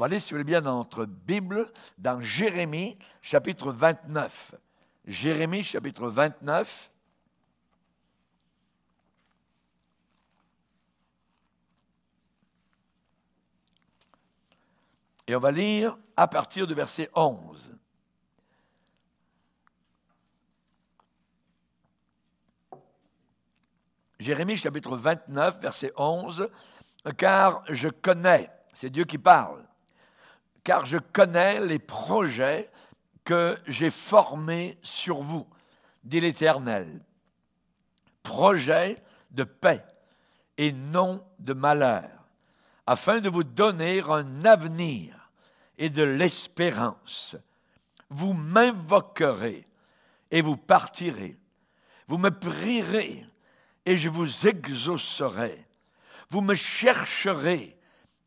va aller, si vous voulez bien, dans notre Bible, dans Jérémie chapitre 29. Jérémie chapitre 29. Et on va lire à partir du verset 11. Jérémie chapitre 29, verset 11, Car je connais, c'est Dieu qui parle, car je connais les projets que j'ai formés sur vous, dit l'Éternel. Projets de paix et non de malheur, afin de vous donner un avenir et de l'espérance. Vous m'invoquerez et vous partirez. Vous me prierez et je vous exaucerai. Vous me chercherez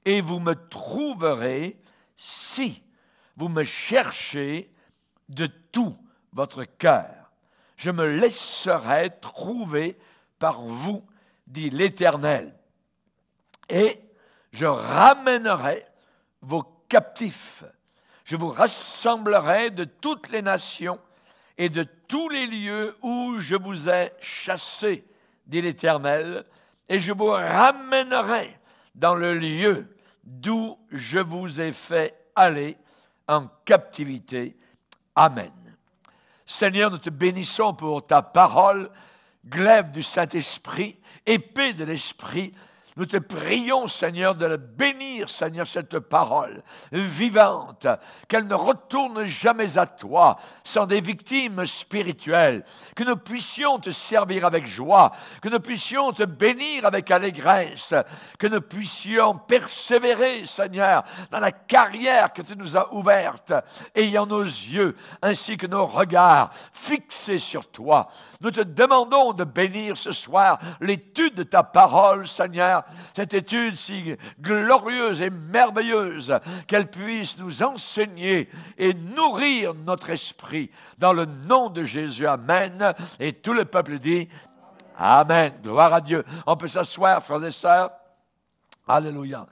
et vous me trouverez si vous me cherchez de tout votre cœur, je me laisserai trouver par vous, dit l'Éternel, et je ramènerai vos captifs. Je vous rassemblerai de toutes les nations et de tous les lieux où je vous ai chassés, dit l'Éternel, et je vous ramènerai dans le lieu d'où je vous ai fait aller en captivité. Amen. Seigneur, nous te bénissons pour ta parole, glaive du Saint-Esprit, épée de l'Esprit, nous te prions, Seigneur, de bénir, Seigneur, cette parole vivante, qu'elle ne retourne jamais à toi sans des victimes spirituelles, que nous puissions te servir avec joie, que nous puissions te bénir avec allégresse, que nous puissions persévérer, Seigneur, dans la carrière que tu nous as ouverte, ayant nos yeux ainsi que nos regards fixés sur toi. Nous te demandons de bénir ce soir l'étude de ta parole, Seigneur, cette étude si glorieuse et merveilleuse, qu'elle puisse nous enseigner et nourrir notre esprit. Dans le nom de Jésus, Amen. Et tout le peuple dit Amen. Gloire à Dieu. On peut s'asseoir, frères et sœurs. Alléluia.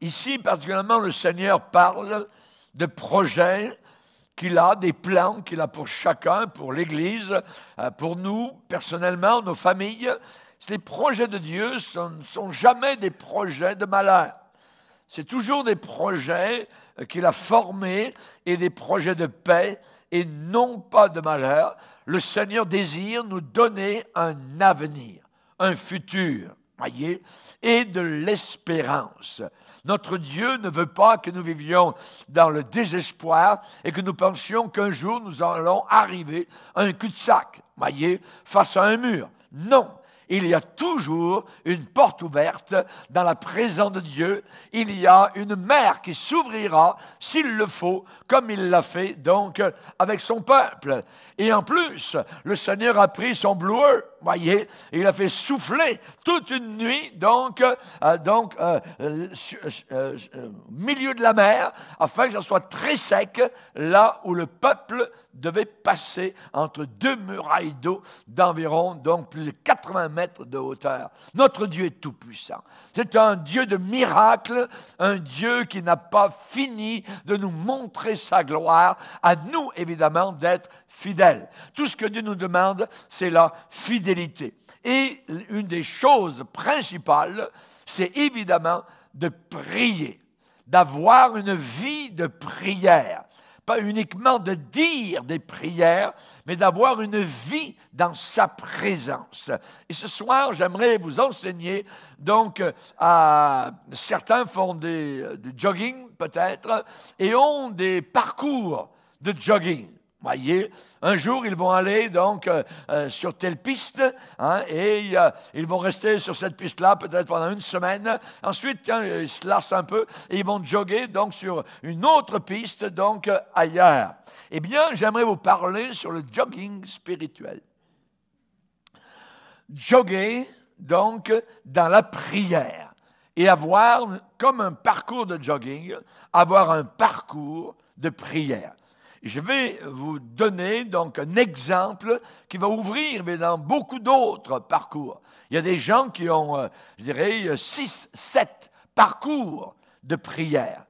Ici, particulièrement, le Seigneur parle de projets qu'il a, des plans qu'il a pour chacun, pour l'Église, euh, pour nous, personnellement, nos familles, les projets de Dieu ne sont, jamais des projets de malheur. C'est toujours des projets qu'il a formés et des projets de paix et non pas de malheur. Le Seigneur désire nous donner un avenir, un futur, voyez, et de l'espérance. Notre Dieu ne veut pas que nous vivions dans le désespoir et que nous pensions qu'un jour nous allons arriver à un cul-de-sac, voyez, face à un mur. Non, il y a toujours une porte ouverte dans la présence de Dieu. Il y a une mer qui s'ouvrira s'il le faut, comme il l'a fait donc avec son peuple. Et en plus, le Seigneur a pris son bloueux voyez, il a fait souffler toute une nuit, donc, euh, donc euh, euh, milieu de la mer, afin que ça soit très sec, là où le peuple devait passer entre deux murailles d'eau d'environ, donc plus de 80 mètres de hauteur. Notre Dieu est tout-puissant. C'est un Dieu de miracles, un Dieu qui n'a pas fini de nous montrer sa gloire, à nous évidemment d'être fidèles. Tout ce que Dieu nous demande, c'est la fidélité et une des choses principales, c'est évidemment de prier, d'avoir une vie de prière. Pas uniquement de dire des prières, mais d'avoir une vie dans sa présence. Et ce soir, j'aimerais vous enseigner, donc, à, certains font du jogging peut-être, et ont des parcours de jogging. Voyez, un jour ils vont aller donc euh, euh, sur telle piste hein, et euh, ils vont rester sur cette piste-là peut-être pendant une semaine. Ensuite, ils se lassent un peu et ils vont jogger donc sur une autre piste donc ailleurs. Eh bien, j'aimerais vous parler sur le jogging spirituel. Jogger donc dans la prière et avoir comme un parcours de jogging, avoir un parcours de prière. Je vais vous donner donc un exemple qui va ouvrir mais dans beaucoup d'autres parcours. Il y a des gens qui ont, euh, je dirais, 6, euh, 7 parcours de prière.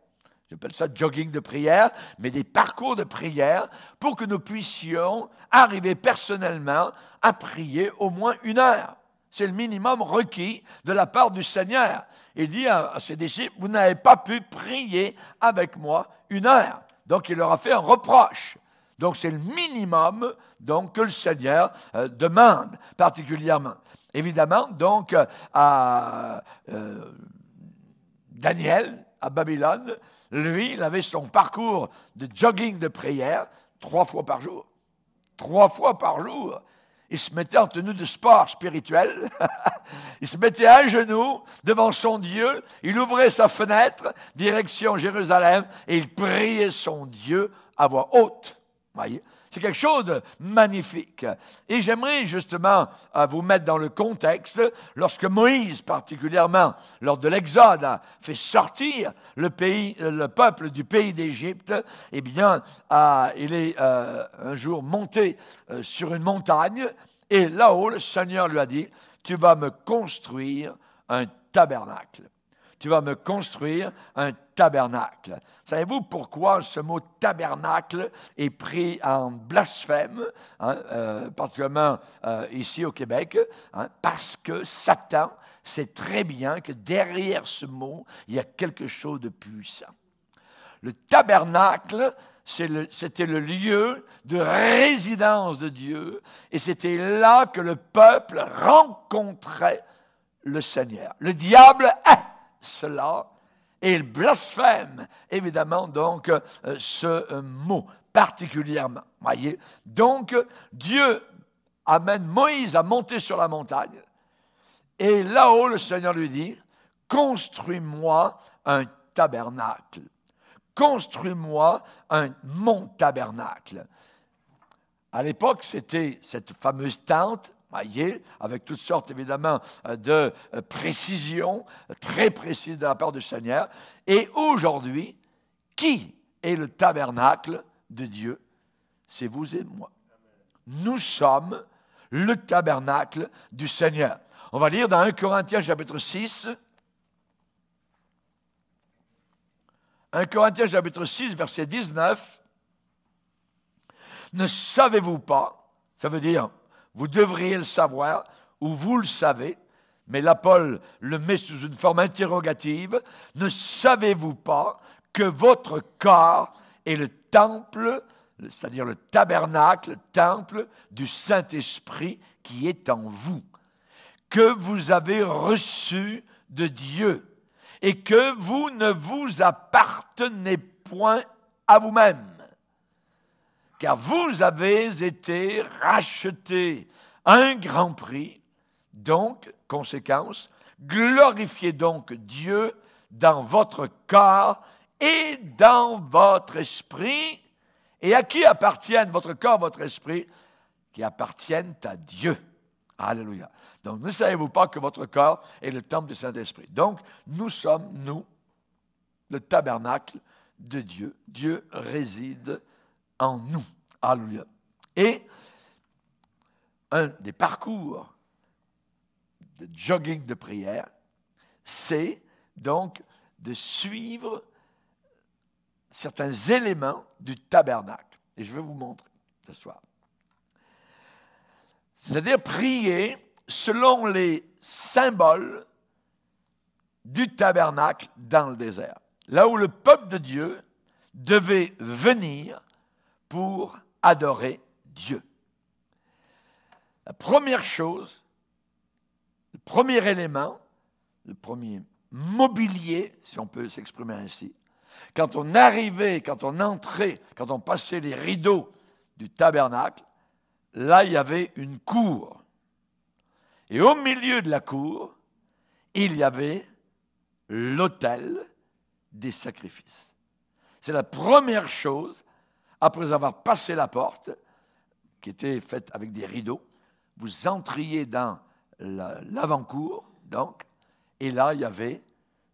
J'appelle ça jogging de prière, mais des parcours de prière pour que nous puissions arriver personnellement à prier au moins une heure. C'est le minimum requis de la part du Seigneur. Il dit à ses disciples, vous n'avez pas pu prier avec moi une heure. Donc il leur a fait un reproche. Donc c'est le minimum donc, que le Seigneur euh, demande particulièrement. Évidemment, donc, à euh, Daniel, à Babylone, lui, il avait son parcours de jogging de prière trois fois par jour. Trois fois par jour. Il se mettait en tenue de sport spirituel. il se mettait à genoux devant son Dieu. Il ouvrait sa fenêtre, direction Jérusalem, et il priait son Dieu à voix haute. Voyez c'est quelque chose de magnifique. Et j'aimerais justement euh, vous mettre dans le contexte, lorsque Moïse particulièrement, lors de l'Exode, a fait sortir le, euh, le peuple du pays d'Égypte, eh bien, euh, il est un jour monté sur une montagne, et là-haut, le Seigneur lui a dit, tu vas me construire un tabernacle tu vas me construire un tabernacle. Savez-vous pourquoi ce mot tabernacle est pris en blasphème, hein, euh, particulièrement euh, ici au Québec hein, Parce que Satan sait très bien que derrière ce mot, il y a quelque chose de puissant. Le tabernacle, c'était le, le lieu de résidence de Dieu et c'était là que le peuple rencontrait le Seigneur. Le diable cela. Et il blasphème, évidemment, donc, euh, ce euh, mot particulièrement. Voyez Donc, Dieu amène Moïse à monter sur la montagne. Et là-haut, le Seigneur lui dit, construis-moi un tabernacle. Construis-moi un mon tabernacle. À l'époque, c'était cette fameuse tente voyez, avec toutes sortes évidemment euh, de euh, précisions, euh, très précises de la part du Seigneur. Et aujourd'hui, qui est le tabernacle de Dieu C'est vous et moi. Nous sommes le tabernacle du Seigneur. On va lire dans 1 Corinthiens chapitre 6. 1 Corinthiens chapitre 6, verset 19. Ne savez-vous pas, ça veut dire vous devriez le savoir, ou vous le savez, mais là le met sous une forme interrogative. Ne savez-vous pas que votre corps est le temple, c'est-à-dire le tabernacle, le temple du Saint-Esprit qui est en vous, que vous avez reçu de Dieu et que vous ne vous appartenez point à vous-même car vous avez été rachetés à un grand prix. Donc, conséquence, glorifiez donc Dieu dans votre corps et dans votre esprit. Et à qui appartiennent votre corps, votre esprit Qui appartiennent à Dieu. Alléluia. Donc, ne savez-vous pas que votre corps est le temple du Saint-Esprit Donc, nous sommes, nous, le tabernacle de Dieu. Dieu réside en nous. Alléluia. Et un des parcours de jogging de prière, c'est donc de suivre certains éléments du tabernacle. Et je vais vous montrer ce soir. C'est-à-dire prier selon les symboles du tabernacle dans le désert. Là où le peuple de Dieu devait venir pour adorer Dieu. La première chose, le premier élément, le premier mobilier, si on peut s'exprimer ainsi, quand on arrivait, quand on entrait, quand on passait les rideaux du tabernacle, là il y avait une cour. Et au milieu de la cour, il y avait l'autel des sacrifices. C'est la première chose après avoir passé la porte, qui était faite avec des rideaux, vous entriez dans l'avant-cour, donc, et là, il y avait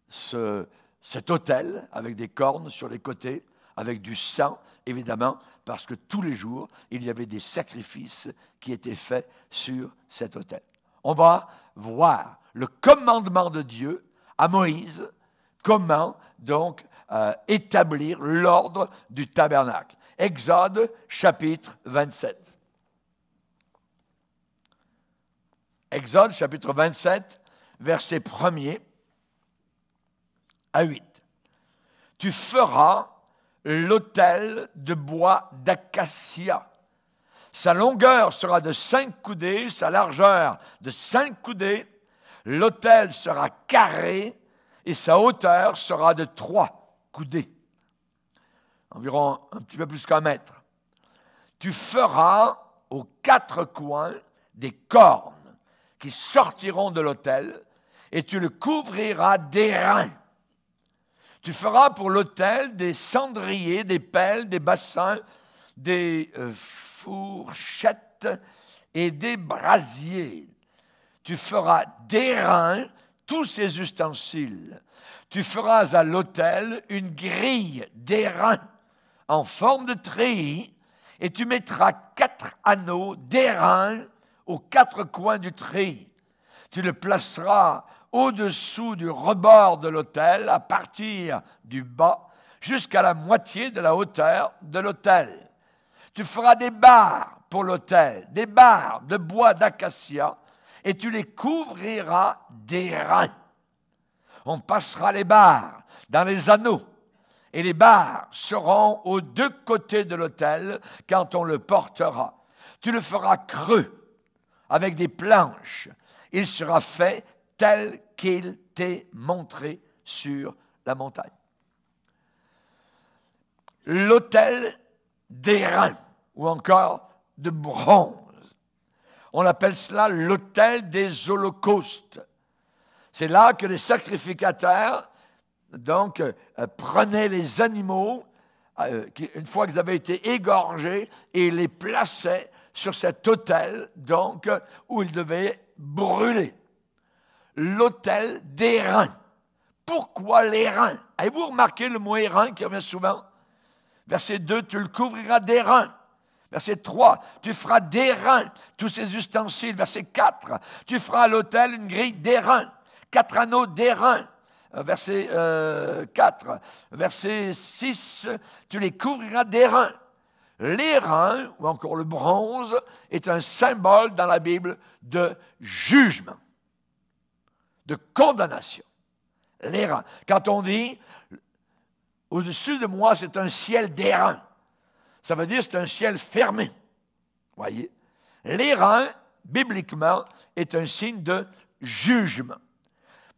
cet hôtel avec des cornes sur les côtés, avec du sang, évidemment, parce que tous les jours, il y avait des sacrifices qui étaient faits sur cet hôtel. On va voir le commandement de Dieu à Moïse, comment donc euh, établir l'ordre du tabernacle. Exode chapitre 27. Exode chapitre 27, verset 1er à 8. Tu feras l'autel de bois d'acacia. Sa longueur sera de cinq coudées, sa largeur de cinq coudées. L'autel sera carré et sa hauteur sera de trois coudées environ un petit peu plus qu'un mètre. Tu feras aux quatre coins des cornes qui sortiront de l'autel et tu le couvriras d'airain. Tu feras pour l'autel des cendriers, des pelles, des bassins, des euh, fourchettes et des brasiers. Tu feras d'airain tous ces ustensiles. Tu feras à l'autel une grille d'airain en forme de tri, et tu mettras quatre anneaux d'airain aux quatre coins du treillis. Tu le placeras au-dessous du rebord de l'autel, à partir du bas, jusqu'à la moitié de la hauteur de l'autel. Tu feras des barres pour l'autel, des barres de bois d'acacia, et tu les couvriras d'airain. On passera les barres dans les anneaux et les barres seront aux deux côtés de l'autel quand on le portera. Tu le feras creux avec des planches. Il sera fait tel qu'il t'est montré sur la montagne. L'autel d'airain ou encore de bronze. On appelle cela l'autel des holocaustes. C'est là que les sacrificateurs donc, euh, prenez les animaux, euh, une fois qu'ils avaient été égorgés, et les plaçaient sur cet autel, donc, où ils devaient brûler. L'autel des reins. Pourquoi les reins Avez-vous remarqué le mot reins qui revient souvent Verset 2, tu le couvriras des reins. Verset 3, tu feras des reins tous ces ustensiles. Verset 4, tu feras à l'autel une grille reins, quatre anneaux reins ». Euh, verset 4, euh, verset 6, tu les couvriras d'airain. L'airain, ou encore le bronze, est un symbole dans la Bible de jugement, de condamnation. L'airain. Quand on dit, au-dessus de moi, c'est un ciel d'airain, ça veut dire c'est un ciel fermé. Voyez L'airain, bibliquement, est un signe de jugement.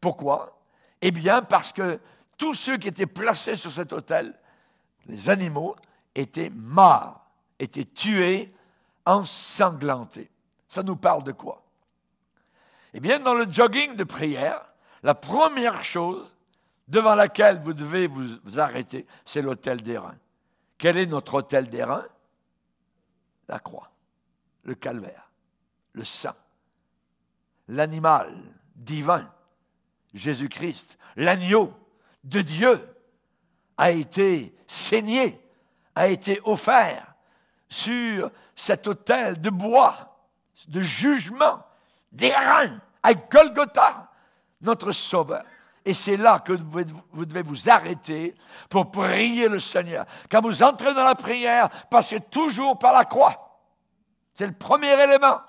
Pourquoi eh bien, parce que tous ceux qui étaient placés sur cet hôtel, les animaux, étaient morts, étaient tués, ensanglantés. Ça nous parle de quoi Eh bien, dans le jogging de prière, la première chose devant laquelle vous devez vous, arrêter, c'est l'hôtel des reins. Quel est notre hôtel des reins La croix, le calvaire, le sang, l'animal divin Jésus-Christ, l'agneau de Dieu, a été saigné, a été offert sur cet autel de bois, de jugement, d'airain, à Golgotha, notre Sauveur. Et c'est là que vous devez vous arrêter pour prier le Seigneur. Quand vous entrez dans la prière, passez toujours par la croix. C'est le premier élément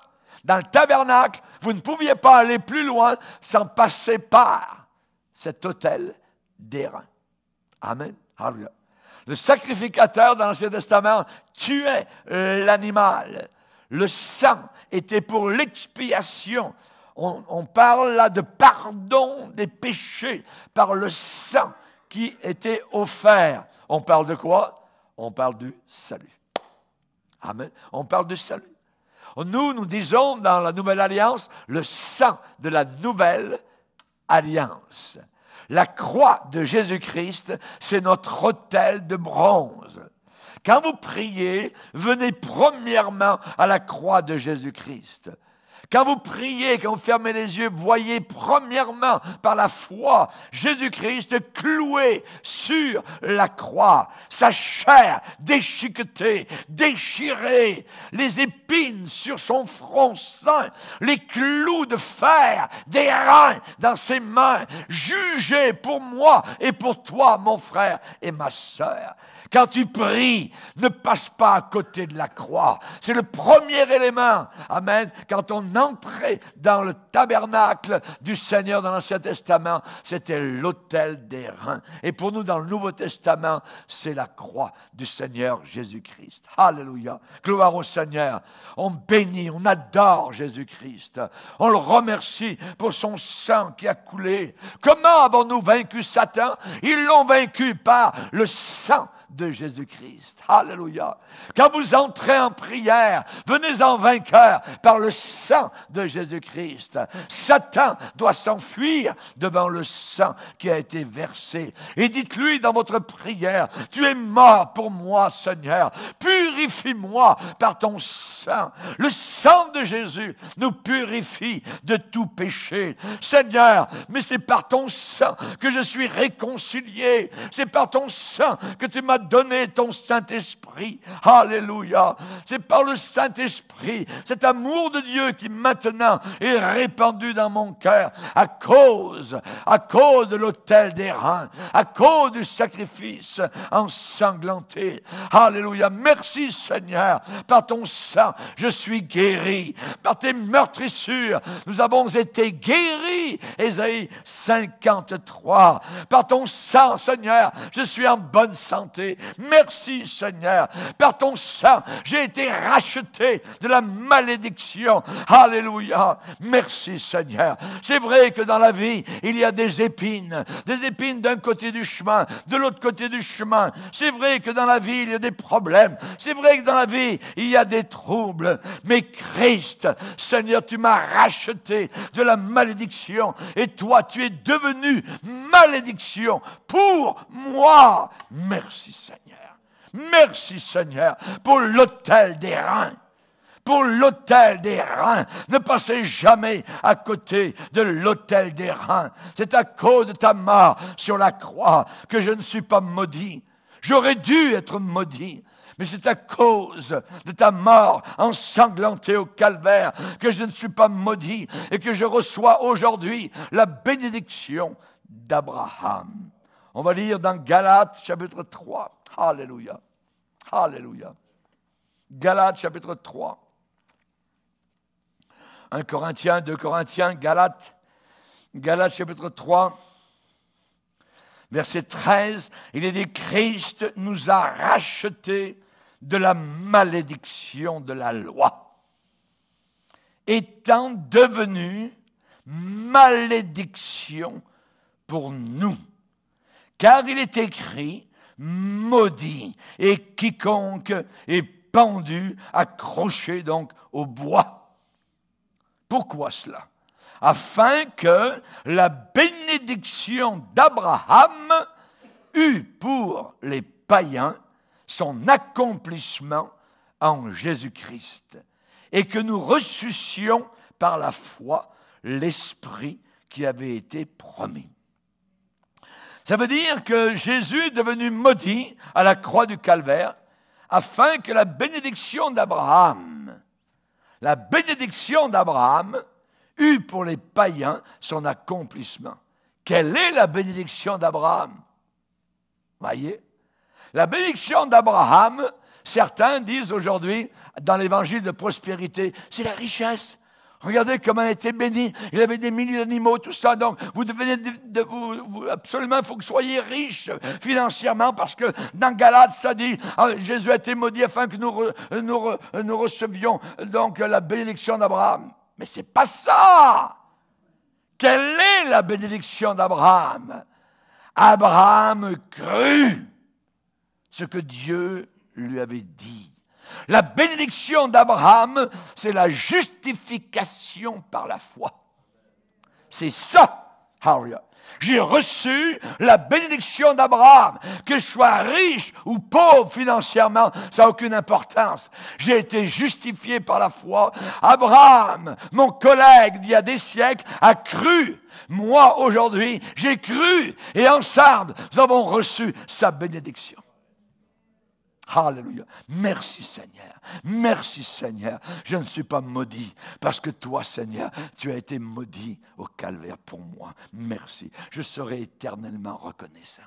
dans le tabernacle, vous ne pouviez pas aller plus loin sans passer par cet autel d'airain. Amen. Le sacrificateur dans l'Ancien Testament tuait l'animal. Le sang était pour l'expiation. On, on parle là de pardon des péchés par le sang qui était offert. On parle de quoi On parle du salut. Amen. On parle du salut. Nous, nous disons dans la Nouvelle Alliance le sang de la Nouvelle Alliance. La croix de Jésus-Christ, c'est notre hôtel de bronze. Quand vous priez, venez premièrement à la croix de Jésus-Christ. Quand vous priez, quand vous fermez les yeux, voyez premièrement par la foi Jésus-Christ cloué sur la croix, sa chair déchiquetée, déchirée, les épines sur son front saint, les clous de fer, des reins dans ses mains, jugé pour moi et pour toi, mon frère et ma sœur. Quand tu pries, ne passe pas à côté de la croix. C'est le premier élément. Amen. Quand on entrait dans le tabernacle du Seigneur dans l'Ancien Testament, c'était l'autel des reins. Et pour nous, dans le Nouveau Testament, c'est la croix du Seigneur Jésus-Christ. Alléluia. Gloire au Seigneur. On bénit, on adore Jésus-Christ. On le remercie pour son sang qui a coulé. Comment avons-nous vaincu Satan Ils l'ont vaincu par le sang de Jésus-Christ. Alléluia. Quand vous entrez en prière, venez en vainqueur par le sang de Jésus-Christ. Satan doit s'enfuir devant le sang qui a été versé. Et dites-lui dans votre prière, tu es mort pour moi, Seigneur. Purifie-moi par ton sang. Le sang de Jésus nous purifie de tout péché. Seigneur, mais c'est par ton sang que je suis réconcilié. C'est par ton sang que tu m'as donné ton Saint-Esprit. Alléluia. C'est par le Saint-Esprit, cet amour de Dieu qui maintenant est répandu dans mon cœur à cause, à cause de l'autel des reins, à cause du sacrifice ensanglanté. Alléluia. Merci Seigneur. Par ton sang, je suis guéri. Par tes meurtrissures, nous avons été guéris. Ésaïe 53. Par ton sang, Seigneur, je suis en bonne santé. Merci Seigneur. Par ton sang, j'ai été racheté de la malédiction. Alléluia. Merci Seigneur. C'est vrai que dans la vie, il y a des épines. Des épines d'un côté du chemin, de l'autre côté du chemin. C'est vrai que dans la vie, il y a des problèmes. C'est vrai que dans la vie, il y a des troubles. Mais Christ, Seigneur, tu m'as racheté de la malédiction. Et toi, tu es devenu malédiction pour moi. Merci Seigneur. Merci Seigneur pour l'autel des reins. Pour l'autel des reins. Ne passez jamais à côté de l'autel des reins. C'est à cause de ta mort sur la croix que je ne suis pas maudit. J'aurais dû être maudit. Mais c'est à cause de ta mort ensanglantée au calvaire que je ne suis pas maudit et que je reçois aujourd'hui la bénédiction d'Abraham. On va lire dans Galates chapitre 3. Alléluia. Alléluia. Galates chapitre 3. Un Corinthien, 2 Corinthiens, Galates. Galates chapitre 3. Verset 13, il est dit, Christ nous a rachetés de la malédiction de la loi, étant devenu malédiction pour nous car il est écrit, maudit et quiconque est pendu, accroché donc au bois. Pourquoi cela Afin que la bénédiction d'Abraham eût pour les païens son accomplissement en Jésus-Christ, et que nous ressuscions par la foi l'Esprit qui avait été promis. Ça veut dire que Jésus est devenu maudit à la croix du calvaire afin que la bénédiction d'Abraham, la bénédiction d'Abraham eût pour les païens son accomplissement. Quelle est la bénédiction d'Abraham Voyez La bénédiction d'Abraham, certains disent aujourd'hui dans l'évangile de prospérité, c'est la richesse, Regardez comment il était béni, Il avait des milliers d'animaux, tout ça. Donc, vous devenez de, vous, absolument, faut que vous soyez riche financièrement parce que dans Galate, ça dit, ah, Jésus a été maudit afin que nous, nous recevions donc la bénédiction d'Abraham. Mais c'est pas ça. Quelle est la bénédiction d'Abraham Abraham crut ce que Dieu lui avait dit. La bénédiction d'Abraham, c'est la justification par la foi. C'est ça, Hallelujah. J'ai reçu la bénédiction d'Abraham. Que je sois riche ou pauvre financièrement, ça n'a aucune importance. J'ai été justifié par la foi. Abraham, mon collègue d'il y a des siècles, a cru. Moi, aujourd'hui, j'ai cru. Et ensemble, nous avons reçu sa bénédiction. Alléluia, Merci Seigneur. Merci Seigneur. Je ne suis pas maudit parce que toi Seigneur, tu as été maudit au calvaire pour moi. Merci. Je serai éternellement reconnaissant.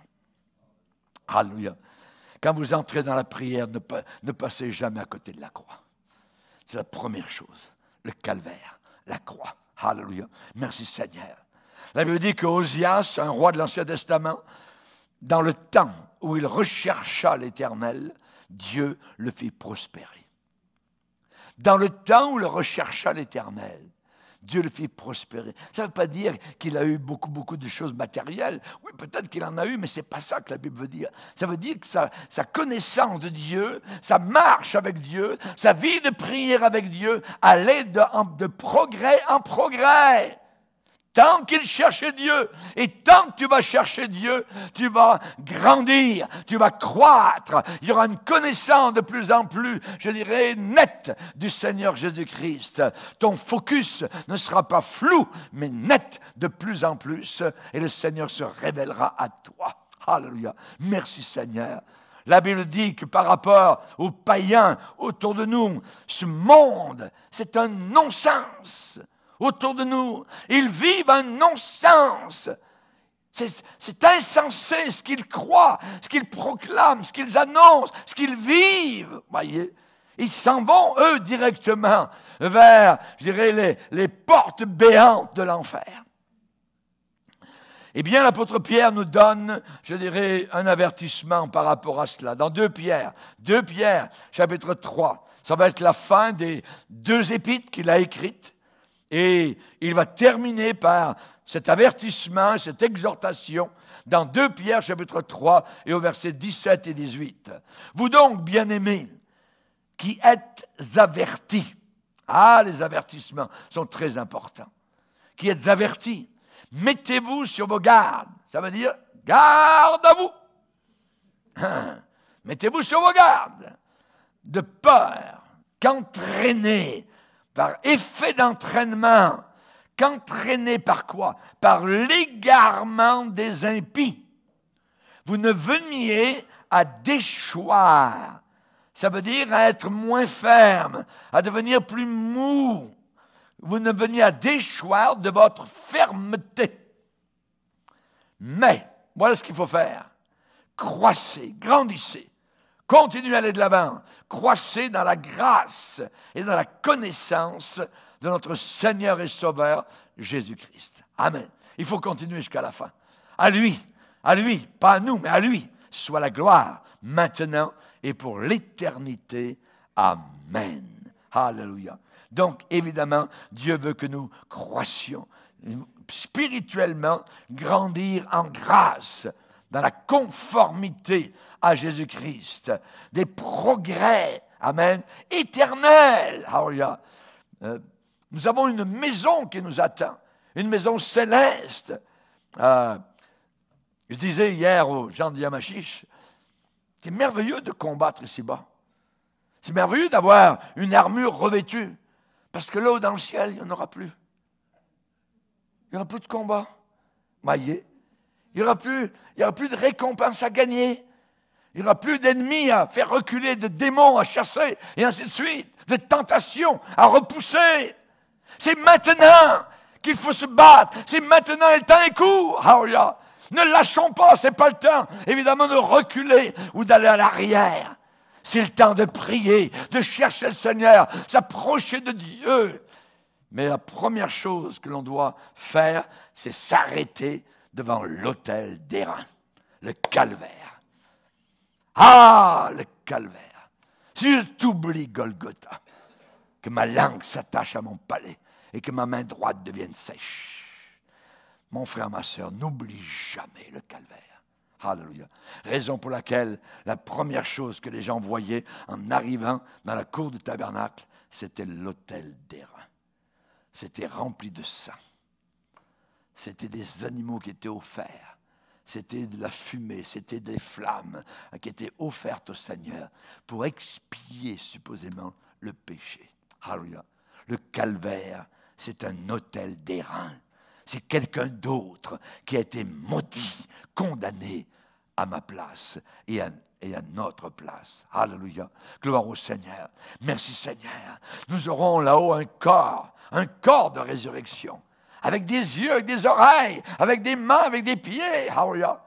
Hallelujah. Quand vous entrez dans la prière, ne, passez jamais à côté de la croix. C'est la première chose. Le calvaire, la croix. Alléluia, Merci Seigneur. La Bible dit qu'Ozias, un roi de l'Ancien Testament, dans le temps où il rechercha l'Éternel, Dieu le fit prospérer. Dans le temps où il rechercha l'Éternel, Dieu le fit prospérer. Ça ne veut pas dire qu'il a eu beaucoup, beaucoup de choses matérielles. Oui, peut-être qu'il en a eu, mais ce n'est pas ça que la Bible veut dire. Ça veut dire que sa, connaissance de Dieu, sa marche avec Dieu, sa vie de prière avec Dieu allait de progrès en progrès. Tant qu'il cherchait Dieu, et tant que tu vas chercher Dieu, tu vas grandir, tu vas croître. Il y aura une connaissance de plus en plus, je dirais, nette du Seigneur Jésus-Christ. Ton focus ne sera pas flou, mais net de plus en plus, et le Seigneur se révélera à toi. Alléluia. Merci Seigneur. La Bible dit que par rapport aux païens autour de nous, ce monde, c'est un non-sens autour de nous. Ils vivent un non-sens. C'est insensé ce qu'ils croient, ce qu'ils proclament, ce qu'ils annoncent, ce qu'ils vivent. Voyez, ils s'en vont, eux, directement vers, je dirais, les, les portes béantes de l'enfer. Eh bien, l'apôtre Pierre nous donne, je dirais, un avertissement par rapport à cela. Dans 2 Pierre, 2 Pierre, chapitre 3, ça va être la fin des deux épîtres qu'il a écrites. Et il va terminer par cet avertissement, cette exhortation dans 2 Pierre chapitre 3 et au verset 17 et 18. Vous donc, bien-aimés, qui êtes avertis, ah, les avertissements sont très importants, qui êtes avertis, mettez-vous sur vos gardes, ça veut dire garde à vous, hein, mettez-vous sur vos gardes, de peur qu'entraîner » par effet d'entraînement. Qu'entraîné par quoi Par l'égarement des impies. Vous ne veniez à déchoir. Ça veut dire à être moins ferme, à devenir plus mou. Vous ne veniez à déchoir de votre fermeté. Mais, voilà ce qu'il faut faire. Croissez, grandissez, Continuez à aller de l'avant. Croissez dans la grâce et dans la connaissance de notre Seigneur et Sauveur Jésus-Christ. Amen. Il faut continuer jusqu'à la fin. À lui, à lui, pas à nous, mais à lui, soit la gloire, maintenant et pour l'éternité. Amen. Alléluia. Donc, évidemment, Dieu veut que nous croissions spirituellement, grandir en grâce dans la conformité à Jésus-Christ, des progrès, Amen, éternels. Ah, ah. Euh, nous avons une maison qui nous atteint, une maison céleste. Euh, je disais hier aux gens de c'est merveilleux de combattre ici-bas. C'est merveilleux d'avoir une armure revêtue, parce que là, dans le ciel, il n'y en aura plus. Il n'y aura plus de combat. Maillé, il n'y aura, plus de récompense à gagner. Il n'y aura plus d'ennemis à faire reculer, de démons à chasser, et ainsi de suite, de tentations à repousser. C'est maintenant qu'il faut se battre. C'est maintenant, et le temps est court. Ne lâchons pas, ce n'est pas le temps, évidemment, de reculer ou d'aller à l'arrière. C'est le temps de prier, de chercher le Seigneur, s'approcher de Dieu. Mais la première chose que l'on doit faire, c'est s'arrêter devant l'autel d'airain, le calvaire. Ah, le calvaire. Si je t'oublie, Golgotha, que ma langue s'attache à mon palais et que ma main droite devienne sèche. Mon frère, ma soeur, n'oublie jamais le calvaire. Hallelujah. Raison pour laquelle la première chose que les gens voyaient en arrivant dans la cour du tabernacle, c'était l'autel d'airain. C'était rempli de sang. C'était des animaux qui étaient offerts. C'était de la fumée, c'était des flammes qui étaient offertes au Seigneur pour expier supposément le péché. Hallelujah. Le calvaire, c'est un autel d'airain. C'est quelqu'un d'autre qui a été maudit, condamné à ma place et à, notre place. Alléluia. Gloire au Seigneur. Merci Seigneur. Nous aurons là-haut un corps, un corps de résurrection avec des yeux, avec des oreilles, avec des mains, avec des pieds. Hallelujah.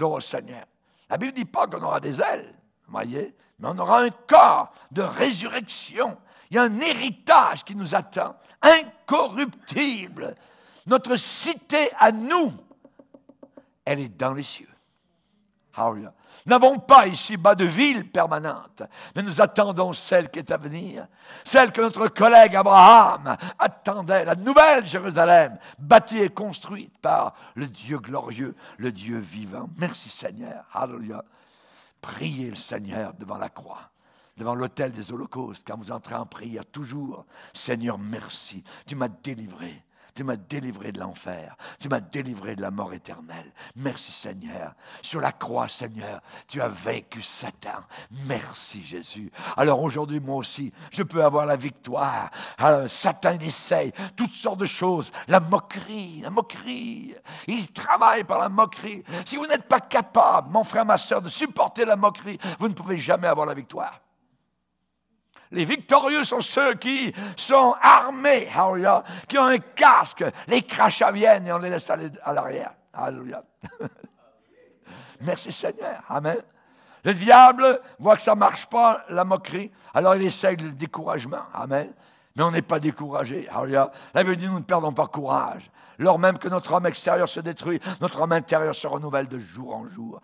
au Seigneur. La Bible ne dit pas qu'on aura des ailes, voyez, mais on aura un corps de résurrection. Il y a un héritage qui nous attend, incorruptible. Notre cité à nous, elle est dans les cieux. N'avons pas ici-bas de ville permanente, mais nous attendons celle qui est à venir, celle que notre collègue Abraham attendait, la nouvelle Jérusalem, bâtie et construite par le Dieu glorieux, le Dieu vivant. Merci Seigneur. Alléluia. Priez le Seigneur devant la croix devant l'autel des holocaustes, quand vous entrez en prière, toujours, Seigneur, merci, tu m'as délivré. Tu m'as délivré de l'enfer. Tu m'as délivré de la mort éternelle. Merci Seigneur. Sur la croix, Seigneur, tu as vaincu Satan. Merci Jésus. Alors aujourd'hui, moi aussi, je peux avoir la victoire. Satan, il essaye toutes sortes de choses. La moquerie, la moquerie. Il travaille par la moquerie. Si vous n'êtes pas capable, mon frère, ma soeur, de supporter la moquerie, vous ne pouvez jamais avoir la victoire. Les victorieux sont ceux qui sont armés, qui ont un casque. Les crachats viennent et on les laisse aller à l'arrière. Alléluia. Merci Seigneur. Amen. Le diable voit que ça ne marche pas, la moquerie, alors il essaye le découragement. Amen. Mais on n'est pas découragé. Alléluia. La Bible dit nous ne perdons pas courage lors même que notre homme extérieur se détruit, notre homme intérieur se renouvelle de jour en jour.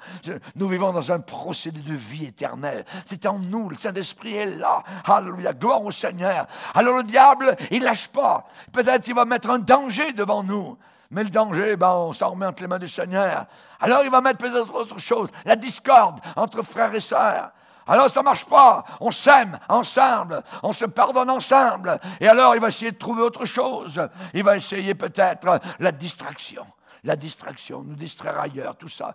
Nous vivons dans un procédé de vie éternelle. C'est en nous, le Saint-Esprit est là. Alléluia, gloire au Seigneur. Alors le diable, il lâche pas. Peut-être il va mettre un danger devant nous. Mais le danger, ben, on s'en remet entre les mains du Seigneur. Alors il va mettre peut-être autre chose, la discorde entre frères et sœurs. Alors ça marche pas. On s'aime ensemble, on se pardonne ensemble. Et alors il va essayer de trouver autre chose. Il va essayer peut-être la distraction. La distraction, nous distraire ailleurs, tout ça.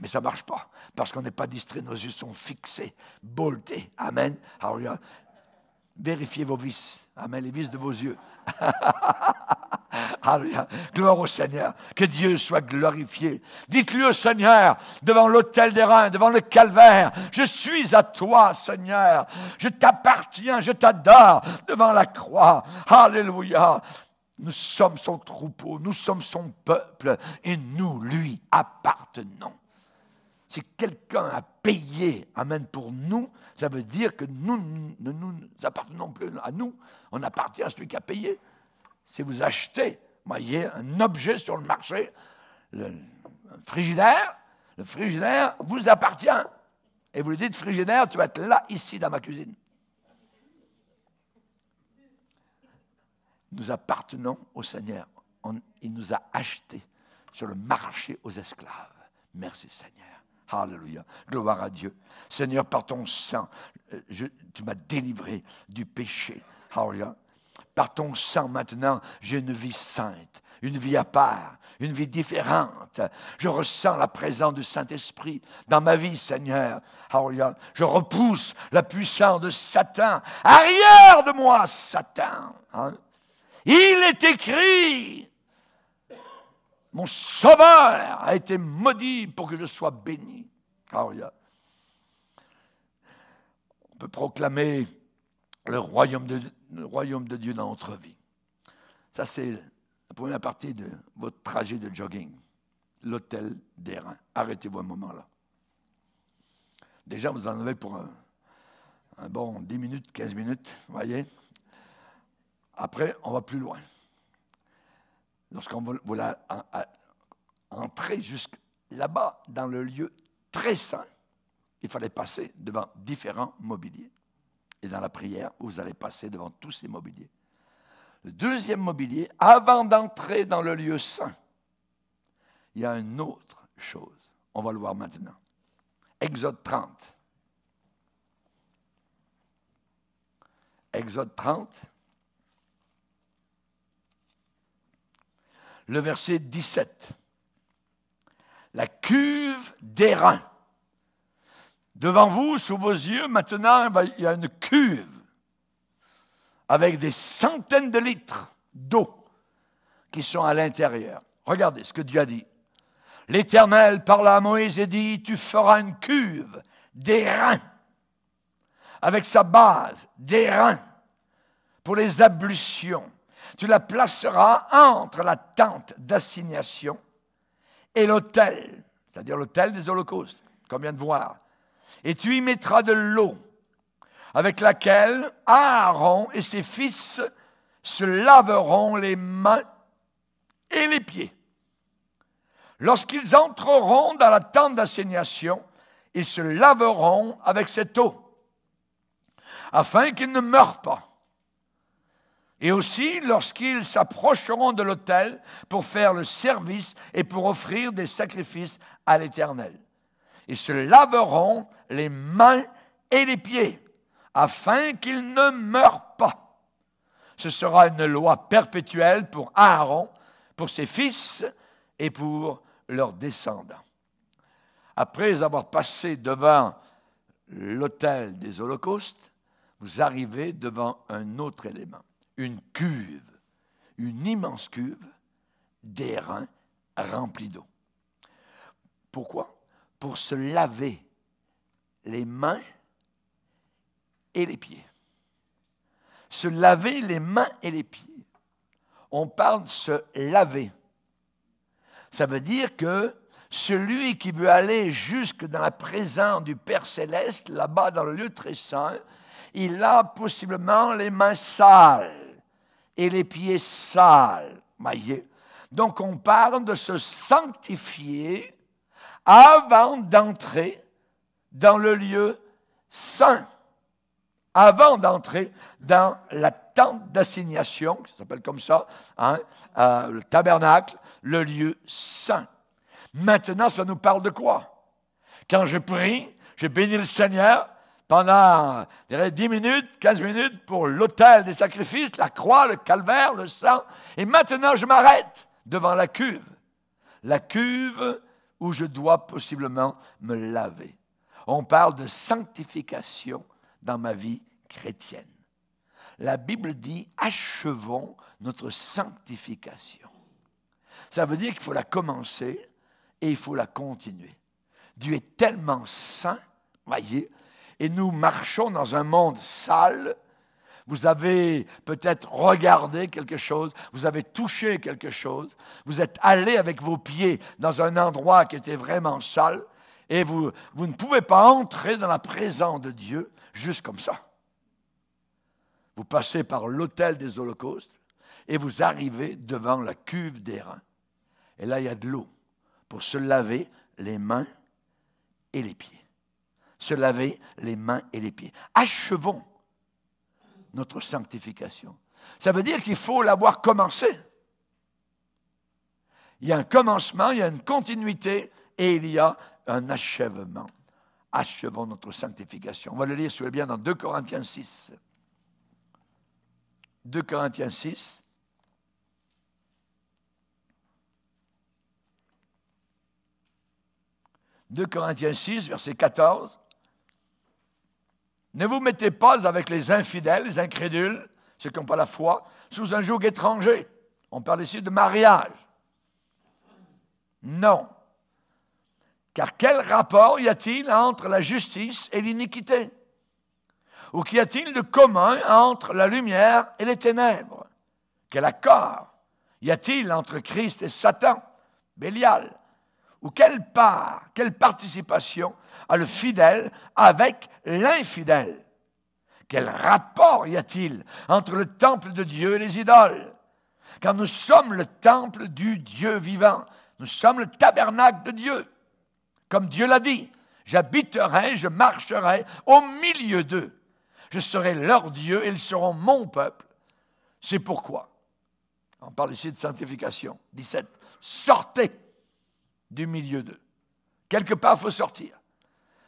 Mais ça marche pas parce qu'on n'est pas distrait. Nos yeux sont fixés, boltés. Amen. Alors, vérifiez vos vices. Amen. Les vices de vos yeux. Alléluia. Gloire au Seigneur. Que Dieu soit glorifié. Dites-lui au Seigneur, devant l'autel des reins, devant le calvaire, je suis à toi, Seigneur. Je t'appartiens, je t'adore devant la croix. Alléluia. Nous sommes son troupeau, nous sommes son peuple et nous lui appartenons. Si quelqu'un a payé, amen, pour nous, ça veut dire que nous ne nous, nous appartenons plus à nous, on appartient à celui qui a payé si vous achetez voyez, un objet sur le marché, le, un frigidaire, le frigidaire vous appartient. Et vous lui dites, frigidaire, tu vas être là, ici, dans ma cuisine. Nous appartenons au Seigneur. il nous a achetés sur le marché aux esclaves. Merci Seigneur. Alléluia. Gloire à Dieu. Seigneur, par ton sang, euh, tu m'as délivré du péché. Hallelujah. Par ton sang maintenant, j'ai une vie sainte, une vie à part, une vie différente. Je ressens la présence du Saint-Esprit dans ma vie, Seigneur. Je repousse la puissance de Satan. Arrière de moi, Satan. Hein? Il est écrit. Mon sauveur a été maudit pour que je sois béni. On peut proclamer le royaume de, le royaume de Dieu dans notre vie. Ça, c'est la première partie de votre trajet de jogging, l'hôtel des reins. Arrêtez-vous un moment là. Déjà, vous en avez pour un, bon 10 minutes, 15 minutes, vous voyez. Après, on va plus loin. Lorsqu'on voulait entrer jusque là-bas, dans le lieu très saint, il fallait passer devant différents mobiliers et dans la prière, vous allez passer devant tous ces mobiliers. Le deuxième mobilier, avant d'entrer dans le lieu saint, il y a une autre chose. On va le voir maintenant. Exode 30. Exode 30. Le verset 17. La cuve des reins. Devant vous, sous vos yeux, maintenant, eh ben, il y a une cuve avec des centaines de litres d'eau qui sont à l'intérieur. Regardez ce que Dieu a dit. L'Éternel parla à Moïse et dit, tu feras une cuve d'airain, avec sa base d'airain, pour les ablutions. Tu la placeras entre la tente d'assignation et l'autel, c'est-à-dire l'autel des holocaustes, qu'on vient de voir, et tu y mettras de l'eau avec laquelle Aaron et ses fils se laveront les mains et les pieds. Lorsqu'ils entreront dans la tente d'assignation, ils se laveront avec cette eau, afin qu'ils ne meurent pas. Et aussi lorsqu'ils s'approcheront de l'autel pour faire le service et pour offrir des sacrifices à l'Éternel ils se laveront les mains et les pieds, afin qu'ils ne meurent pas. Ce sera une loi perpétuelle pour Aaron, pour ses fils et pour leurs descendants. Après avoir passé devant l'autel des holocaustes, vous arrivez devant un autre élément, une cuve, une immense cuve d'airain remplie d'eau. Pourquoi pour se laver les mains et les pieds. Se laver les mains et les pieds. On parle de se laver. Ça veut dire que celui qui veut aller jusque dans la présence du Père céleste, là-bas dans le lieu très saint, il a possiblement les mains sales et les pieds sales. Donc on parle de se sanctifier avant d'entrer dans le lieu saint, avant d'entrer dans la tente d'assignation, qui s'appelle comme ça, hein, euh, le tabernacle, le lieu saint. Maintenant, ça nous parle de quoi Quand je prie, je bénis le Seigneur pendant dirais, 10 minutes, 15 minutes pour l'autel des sacrifices, la croix, le calvaire, le sang. Et maintenant, je m'arrête devant la cuve. La cuve où je dois possiblement me laver. On parle de sanctification dans ma vie chrétienne. La Bible dit achevons notre sanctification. Ça veut dire qu'il faut la commencer et il faut la continuer. Dieu est tellement saint, voyez, et nous marchons dans un monde sale vous avez peut-être regardé quelque chose, vous avez touché quelque chose, vous êtes allé avec vos pieds dans un endroit qui était vraiment sale et vous, vous ne pouvez pas entrer dans la présence de Dieu juste comme ça. Vous passez par l'autel des holocaustes et vous arrivez devant la cuve des reins. Et là, il y a de l'eau pour se laver les mains et les pieds. Se laver les mains et les pieds. Achevons notre sanctification. Ça veut dire qu'il faut l'avoir commencé. Il y a un commencement, il y a une continuité et il y a un achèvement. Achevons notre sanctification. On va le lire, si vous bien, dans 2 Corinthiens 6. 2 Corinthiens 6. Corinthiens 6, verset 14. Ne vous mettez pas avec les infidèles, les incrédules, ceux qui n'ont pas la foi, sous un joug étranger. On parle ici de mariage. Non. Car quel rapport y a-t-il entre la justice et l'iniquité Ou qu'y a-t-il de commun entre la lumière et les ténèbres Quel accord y a-t-il entre Christ et Satan Bélial ou quelle part, quelle participation a le fidèle avec l'infidèle Quel rapport y a-t-il entre le temple de Dieu et les idoles Car nous sommes le temple du Dieu vivant, nous sommes le tabernacle de Dieu. Comme Dieu l'a dit, j'habiterai, je marcherai au milieu d'eux. Je serai leur Dieu et ils seront mon peuple. C'est pourquoi, on parle ici de sanctification, 17, sortez du milieu d'eux. Quelque part, il faut sortir.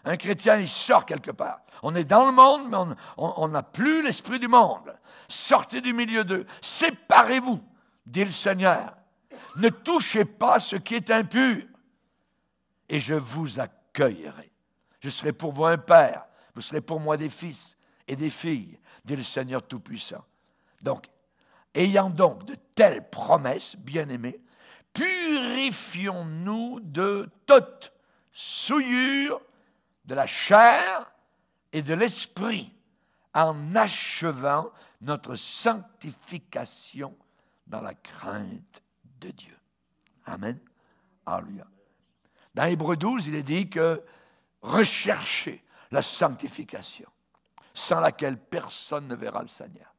Un chrétien, il sort quelque part. On est dans le monde, mais on n'a plus l'esprit du monde. Sortez du milieu d'eux. Séparez-vous, dit le Seigneur. Ne touchez pas ce qui est impur. Et je vous accueillerai. Je serai pour vous un père. Vous serez pour moi des fils et des filles, dit le Seigneur Tout-Puissant. Donc, ayant donc de telles promesses, bien-aimés, purifions-nous de toute souillure de la chair et de l'esprit en achevant notre sanctification dans la crainte de Dieu. Amen. Dans Hébreu 12, il est dit que recherchez la sanctification, sans laquelle personne ne verra le Seigneur.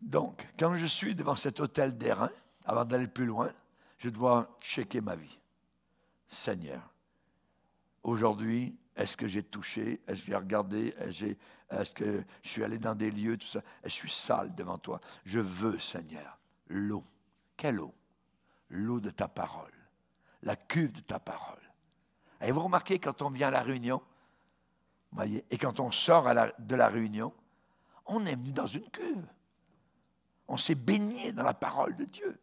Donc, quand je suis devant cet hôtel d'airain, avant d'aller plus loin, je dois checker ma vie. Seigneur, aujourd'hui, est-ce que j'ai touché? Est-ce que j'ai regardé? Est-ce que, je suis allé dans des lieux, tout ça? Je suis sale devant toi. Je veux, Seigneur, l'eau. Quelle eau? L'eau de ta parole. La cuve de ta parole. Et vous remarquez, quand on vient à la réunion, voyez, et quand on sort de la réunion, on est venu dans une cuve on s'est baigné dans la parole de Dieu.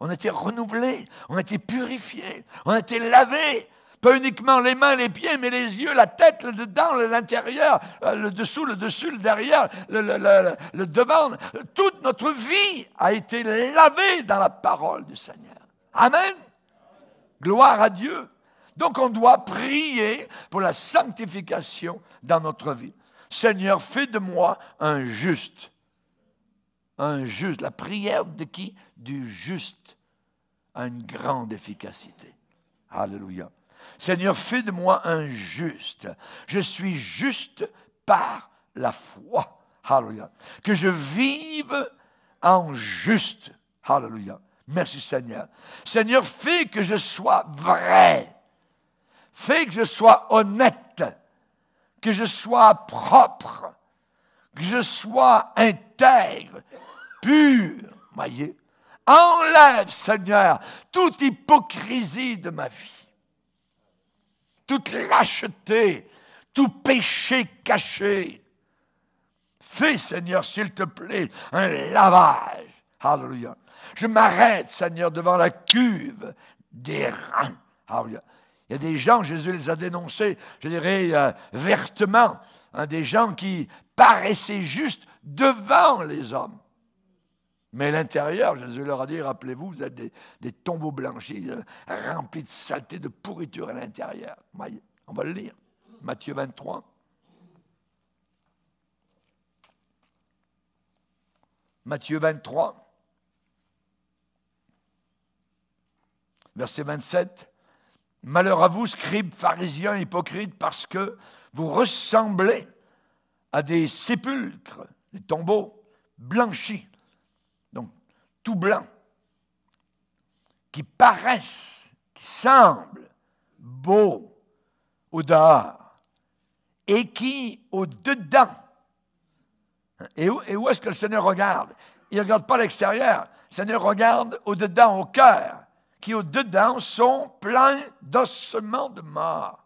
On a été renouvelé, on a été purifié, on a été lavé. Pas uniquement les mains, les pieds, mais les yeux, la tête, le dedans, l'intérieur, euh, le dessous, le dessus, le derrière, le, le devant. Toute notre vie a été lavée dans la parole du Seigneur. Amen. Gloire à Dieu. Donc on doit prier pour la sanctification dans notre vie. Seigneur, fais de moi un juste un juste. La prière de qui Du juste a une grande efficacité. Alléluia. Seigneur, fais de moi un juste. Je suis juste par la foi. Alléluia. Que je vive en juste. Alléluia. Merci Seigneur. Seigneur, fais que je sois vrai. Fais que je sois honnête. Que je sois propre. Que je sois intègre pur, voyez. Enlève, Seigneur, toute hypocrisie de ma vie, toute lâcheté, tout péché caché. Fais, Seigneur, s'il te plaît, un lavage. Alléluia. Je m'arrête, Seigneur, devant la cuve des reins. Alléluia. Il y a des gens, Jésus les a dénoncés, je dirais, euh, vertement, des gens qui paraissaient juste devant les hommes. Mais l'intérieur, Jésus leur a dit, rappelez-vous, vous êtes des, tombeaux blanchis, euh, remplis de saleté, de pourriture à l'intérieur. On va le lire. Matthieu 23. Matthieu 23, verset 27. Malheur à vous, scribes, pharisiens, hypocrites, parce que vous ressemblez à des sépulcres, des tombeaux blanchis tout blanc, qui paraissent, qui semblent beaux au dehors et qui, au dedans, et où, est-ce que le Seigneur regarde Il regarde pas l'extérieur, le Seigneur regarde au dedans, au cœur, qui au dedans sont pleins d'ossements de mort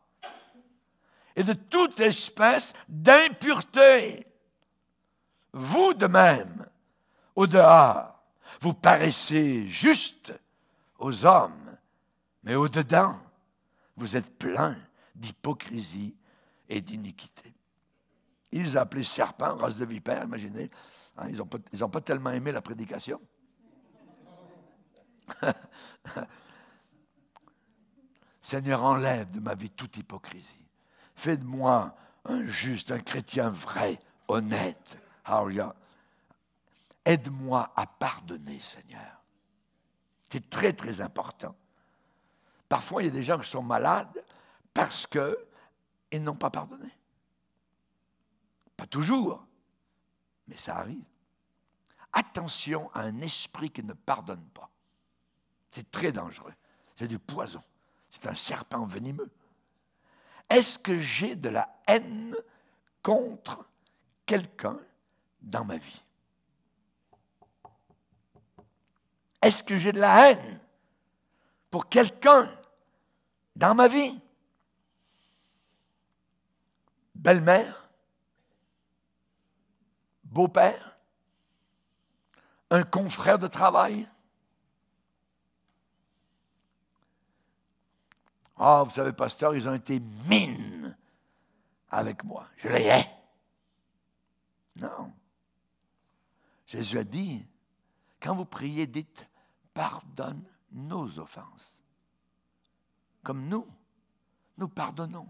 et de toute espèce d'impureté. Vous de même, au dehors, vous paraissez juste aux hommes, mais au-dedans, vous êtes plein d'hypocrisie et d'iniquité. Ils appelaient serpent, race de vipère, imaginez. Hein, ils n'ont pas, tellement aimé la prédication. Seigneur, enlève de ma vie toute hypocrisie. Fais de moi un juste, un chrétien vrai, honnête. Aide-moi à pardonner, Seigneur. C'est très, très important. Parfois, il y a des gens qui sont malades parce qu'ils n'ont pas pardonné. Pas toujours, mais ça arrive. Attention à un esprit qui ne pardonne pas. C'est très dangereux. C'est du poison. C'est un serpent venimeux. Est-ce que j'ai de la haine contre quelqu'un dans ma vie Est-ce que j'ai de la haine pour quelqu'un dans ma vie? Belle-mère? Beau-père? Un confrère de travail? Ah, vous savez, pasteur, ils ont été mines avec moi. Je les hais. Non. Jésus a dit, quand vous priez, dites, pardonne nos offenses, comme nous, nous pardonnons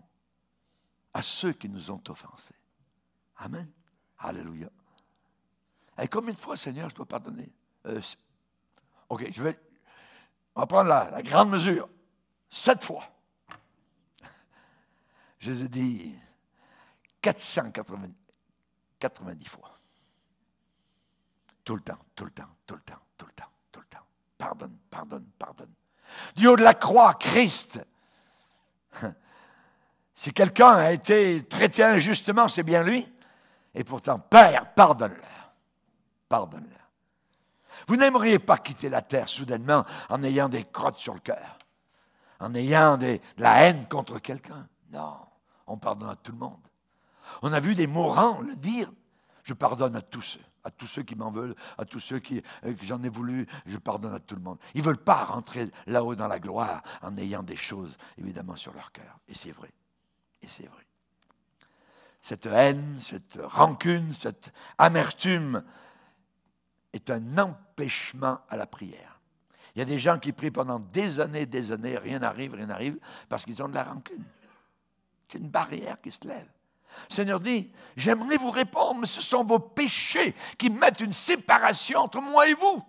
à ceux qui nous ont offensés. Amen. Alléluia. Et combien de fois, Seigneur, je dois pardonner? Euh, OK, je vais. On va prendre la, grande mesure. Sept fois. Jésus dit 490 fois. Tout le temps, tout le temps, tout le temps, tout le temps pardonne, pardonne, pardonne. Du haut de la croix, Christ. Si quelqu'un a été traité injustement, c'est bien lui. Et pourtant, Père, pardonne-leur. Pardonne-leur. Vous n'aimeriez pas quitter la terre soudainement en ayant des crottes sur le cœur, en ayant de la haine contre quelqu'un. Non, on pardonne à tout le monde. On a vu des mourants le dire, je pardonne à tous ceux à tous ceux qui m'en veulent, à tous ceux qui, euh, que j'en ai voulu, je pardonne à tout le monde. Ils ne veulent pas rentrer là-haut dans la gloire en ayant des choses, évidemment, sur leur cœur. Et c'est vrai. Et c'est vrai. Cette haine, cette rancune, cette amertume est un empêchement à la prière. Il y a des gens qui prient pendant des années, des années, rien n'arrive, rien n'arrive, parce qu'ils ont de la rancune. C'est une barrière qui se lève. Seigneur dit, j'aimerais vous répondre, mais ce sont vos péchés qui mettent une séparation entre moi et vous.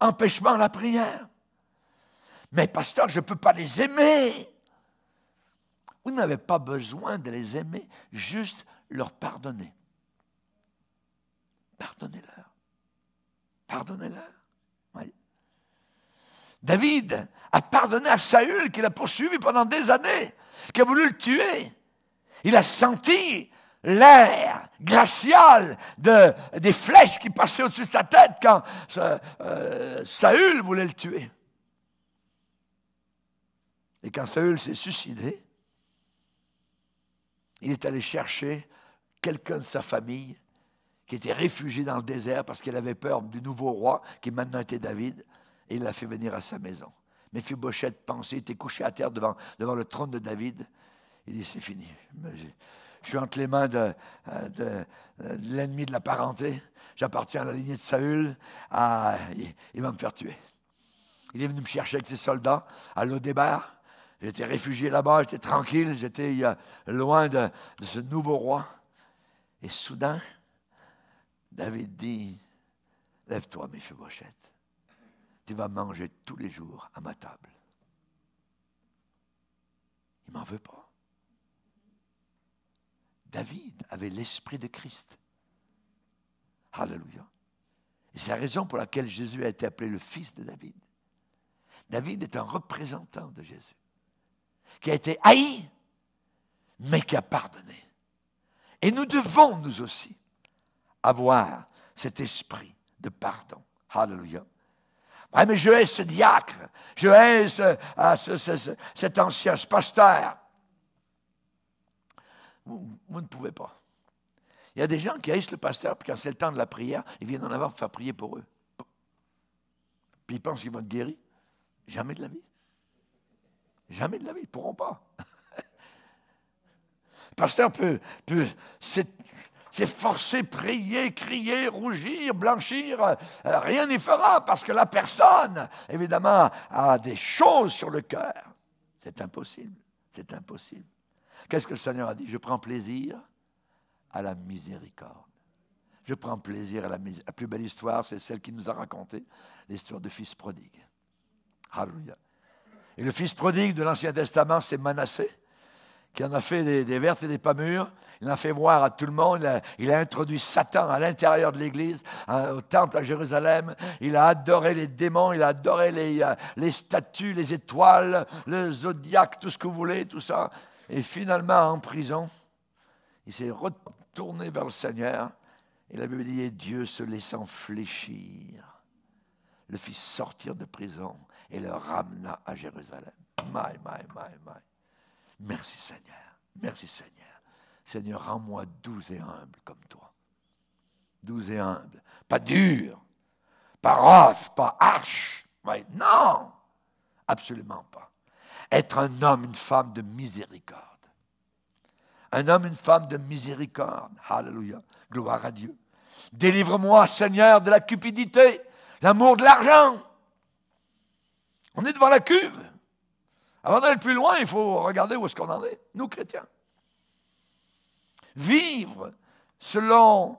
Empêchement à la prière. Mais pasteur, je ne peux pas les aimer. Vous n'avez pas besoin de les aimer, juste leur pardonner. Pardonnez-leur. Pardonnez-leur. David a pardonné à Saül qui l'a poursuivi pendant des années, qui a voulu le tuer. Il a senti l'air glacial des flèches qui passaient au-dessus de sa tête quand euh, euh, Saül voulait le tuer. Et quand Saül s'est suicidé, il est allé chercher quelqu'un de sa famille qui était réfugié dans le désert parce qu'il avait peur du nouveau roi qui maintenant était David et il l'a fait venir à sa maison. Mephibosheth pensait, il était couché à terre devant, devant le trône de David. Il dit, c'est fini. Je suis entre les mains de, l'ennemi de la parenté. J'appartiens à la lignée de Saül. Ah, il, va me faire tuer. Il est venu me chercher avec ses soldats à l'Odébar. J'étais réfugié là-bas, j'étais tranquille, j'étais euh, loin de, ce nouveau roi. Et soudain, David dit, lève-toi, Mephibosheth tu vas manger tous les jours à ma table. Il m'en veut pas. David avait l'esprit de Christ. Alléluia. Et c'est la raison pour laquelle Jésus a été appelé le fils de David. David est un représentant de Jésus, qui a été haï, mais qui a pardonné. Et nous devons, nous aussi, avoir cet esprit de pardon. Hallelujah. Ah, mais je hais ce diacre, je hais ah, cet ancien, pasteur. Vous, ne pouvez pas. Il y a des gens qui haïssent le pasteur, puis quand c'est le temps de la prière, ils viennent en avoir pour prier pour eux. Puis ils pensent qu'ils vont être guéris. Jamais de la vie. Jamais de la vie, ils ne pourront pas. Le pasteur peut, peut c'est forcer, prier, crier, rougir, blanchir, euh, rien n'y fera parce que la personne, évidemment, a des choses sur le cœur. C'est impossible, c'est impossible. Qu'est-ce que le Seigneur a dit Je prends plaisir à la miséricorde. Je prends plaisir à la miséricorde. La plus belle histoire, c'est celle qui nous a raconté l'histoire du fils prodigue. Alléluia. Et le fils prodigue de l'Ancien Testament, c'est Manassé qui en a fait des, vertes et des pas mûres. Il en a fait voir à tout le monde. Il a, introduit Satan à l'intérieur de l'Église, au temple à Jérusalem. Il a adoré les démons, il a adoré les, euh, les statues, les étoiles, le zodiaque, tout ce que vous voulez, tout ça. Et finalement, en prison, il s'est retourné vers le Seigneur. Et la Bible dit, Dieu se laissant fléchir, le fit sortir de prison et le ramena à Jérusalem. My, my, my, my. Merci Seigneur, merci Seigneur. Seigneur, rends-moi doux et humble comme toi. Doux et humble, pas dur, pas rough, pas harsh. non, absolument pas. Être un homme, une femme de miséricorde. Un homme, une femme de miséricorde. Hallelujah. Gloire à Dieu. Délivre-moi, Seigneur, de la cupidité, l'amour de l'argent. On est devant la cuve. Avant d'aller plus loin, il faut regarder où est-ce qu'on en est, nous chrétiens. Vivre selon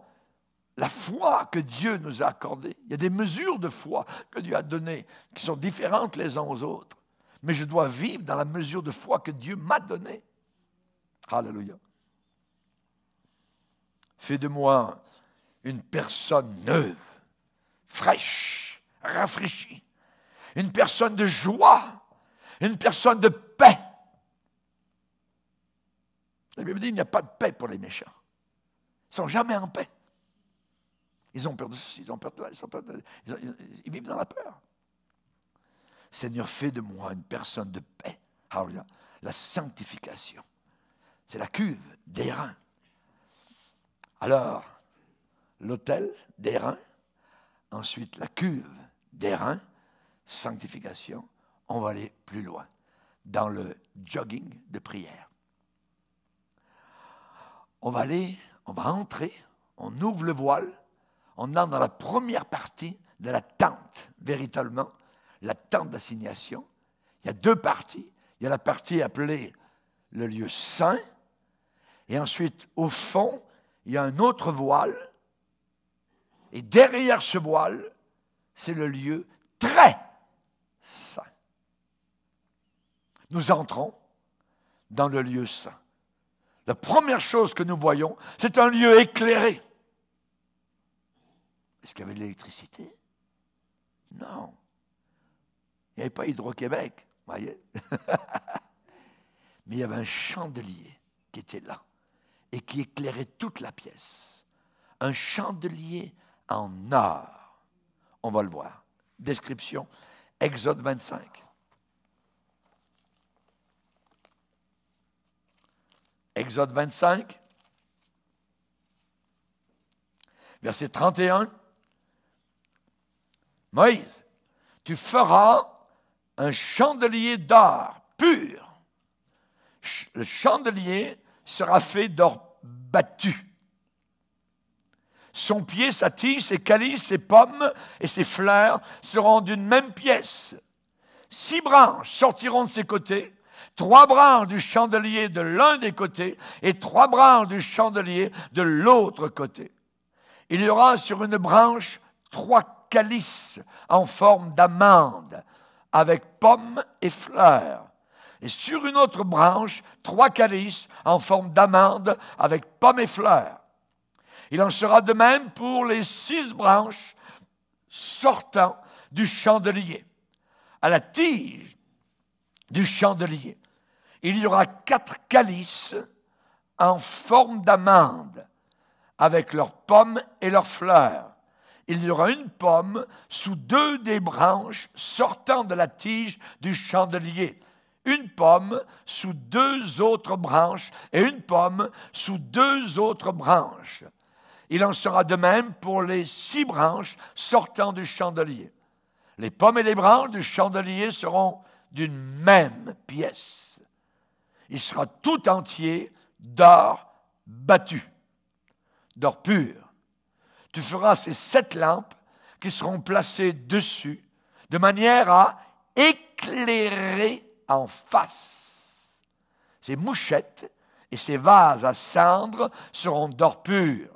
la foi que Dieu nous a accordée. Il y a des mesures de foi que Dieu a données qui sont différentes les uns aux autres. Mais je dois vivre dans la mesure de foi que Dieu m'a donnée. Alléluia. Fais de moi une personne neuve, fraîche, rafraîchie, une personne de joie, une personne de paix. La Bible dit il n'y a pas de paix pour les méchants. Ils ne sont jamais en paix. Ils ont peur de ceci, ils ont peur de ils, vivent dans la peur. Seigneur, fais de moi une personne de paix. La sanctification, c'est la cuve des reins. Alors, l'autel des reins, ensuite la cuve des reins, sanctification, on va aller plus loin dans le jogging de prière. On va aller, on va entrer, on ouvre le voile, on entre dans la première partie de la tente, véritablement, la tente d'assignation. Il y a deux parties. Il y a la partie appelée le lieu saint, et ensuite, au fond, il y a un autre voile, et derrière ce voile, c'est le lieu très saint nous entrons dans le lieu saint. La première chose que nous voyons, c'est un lieu éclairé. Est-ce qu'il y avait de l'électricité Non. Il n'y avait pas Hydro-Québec, voyez. Mais il y avait un chandelier qui était là et qui éclairait toute la pièce. Un chandelier en or. On va le voir. Description, Exode 25. Exode 25, verset 31. Moïse, tu feras un chandelier d'or pur. Le chandelier sera fait d'or battu. Son pied, sa tige, ses calices, ses pommes et ses fleurs seront d'une même pièce. Six branches sortiront de ses côtés Trois branches du chandelier de l'un des côtés et trois branches du chandelier de l'autre côté. Il y aura sur une branche trois calices en forme d'amande avec pommes et fleurs. Et sur une autre branche, trois calices en forme d'amande avec pommes et fleurs. Il en sera de même pour les six branches sortant du chandelier. À la tige du chandelier. Il y aura quatre calices en forme d'amande, avec leurs pommes et leurs fleurs. Il y aura une pomme sous deux des branches sortant de la tige du chandelier, une pomme sous deux autres branches et une pomme sous deux autres branches. Il en sera de même pour les six branches sortant du chandelier. Les pommes et les branches du chandelier seront d'une même pièce. Il sera tout entier d'or battu, d'or pur. Tu feras ces sept lampes qui seront placées dessus de manière à éclairer en face. Ces mouchettes et ces vases à cendre seront d'or pur.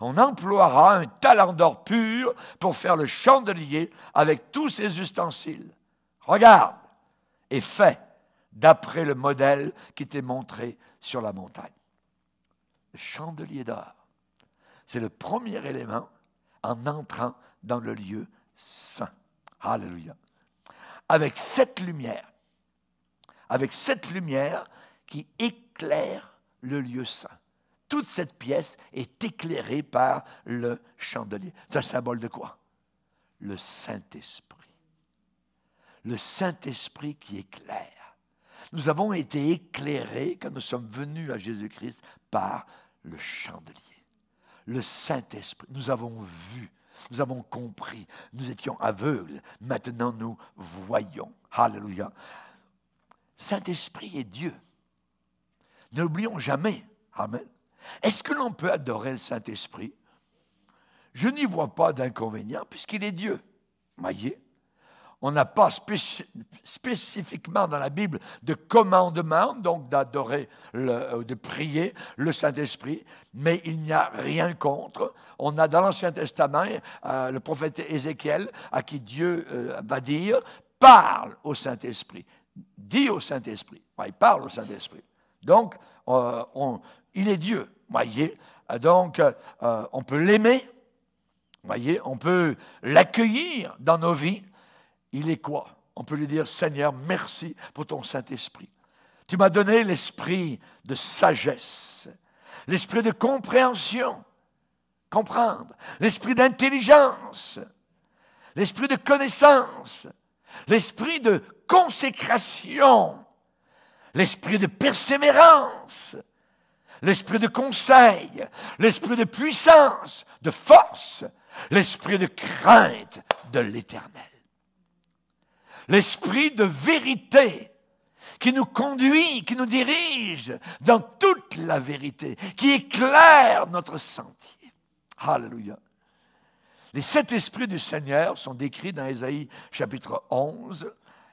On emploiera un talent d'or pur pour faire le chandelier avec tous ces ustensiles. Regarde, est fait d'après le modèle qui était montré sur la montagne. Le chandelier d'or, c'est le premier élément en entrant dans le lieu saint. Alléluia. Avec cette lumière, avec cette lumière qui éclaire le lieu saint. Toute cette pièce est éclairée par le chandelier. C'est un symbole de quoi Le Saint-Esprit le Saint-Esprit qui éclaire. Nous avons été éclairés quand nous sommes venus à Jésus-Christ par le chandelier, le Saint-Esprit. Nous avons vu, nous avons compris, nous étions aveugles, maintenant nous voyons. Alléluia. Saint-Esprit est Dieu. N'oublions jamais. Amen. Est-ce que l'on peut adorer le Saint-Esprit Je n'y vois pas d'inconvénient puisqu'il est Dieu. Maïe. On n'a pas spécifiquement dans la Bible de commandement, donc d'adorer, euh, de prier le Saint-Esprit, mais il n'y a rien contre. On a dans l'Ancien Testament euh, le prophète Ézéchiel à qui Dieu euh, va dire, parle au Saint-Esprit, dis au Saint-Esprit. il parle au Saint-Esprit. Donc, on, il est Dieu, voyez. Donc, on peut l'aimer, voyez, on peut l'accueillir dans nos vies il est quoi On peut lui dire, Seigneur, merci pour ton Saint-Esprit. Tu m'as donné l'esprit de sagesse, l'esprit de compréhension, comprendre, l'esprit d'intelligence, l'esprit de connaissance, l'esprit de consécration, l'esprit de persévérance, l'esprit de conseil, l'esprit de puissance, de force, l'esprit de crainte de l'éternel l'esprit de vérité qui nous conduit, qui nous dirige dans toute la vérité, qui éclaire notre sentier. Alléluia. Les sept esprits du Seigneur sont décrits dans Ésaïe chapitre 11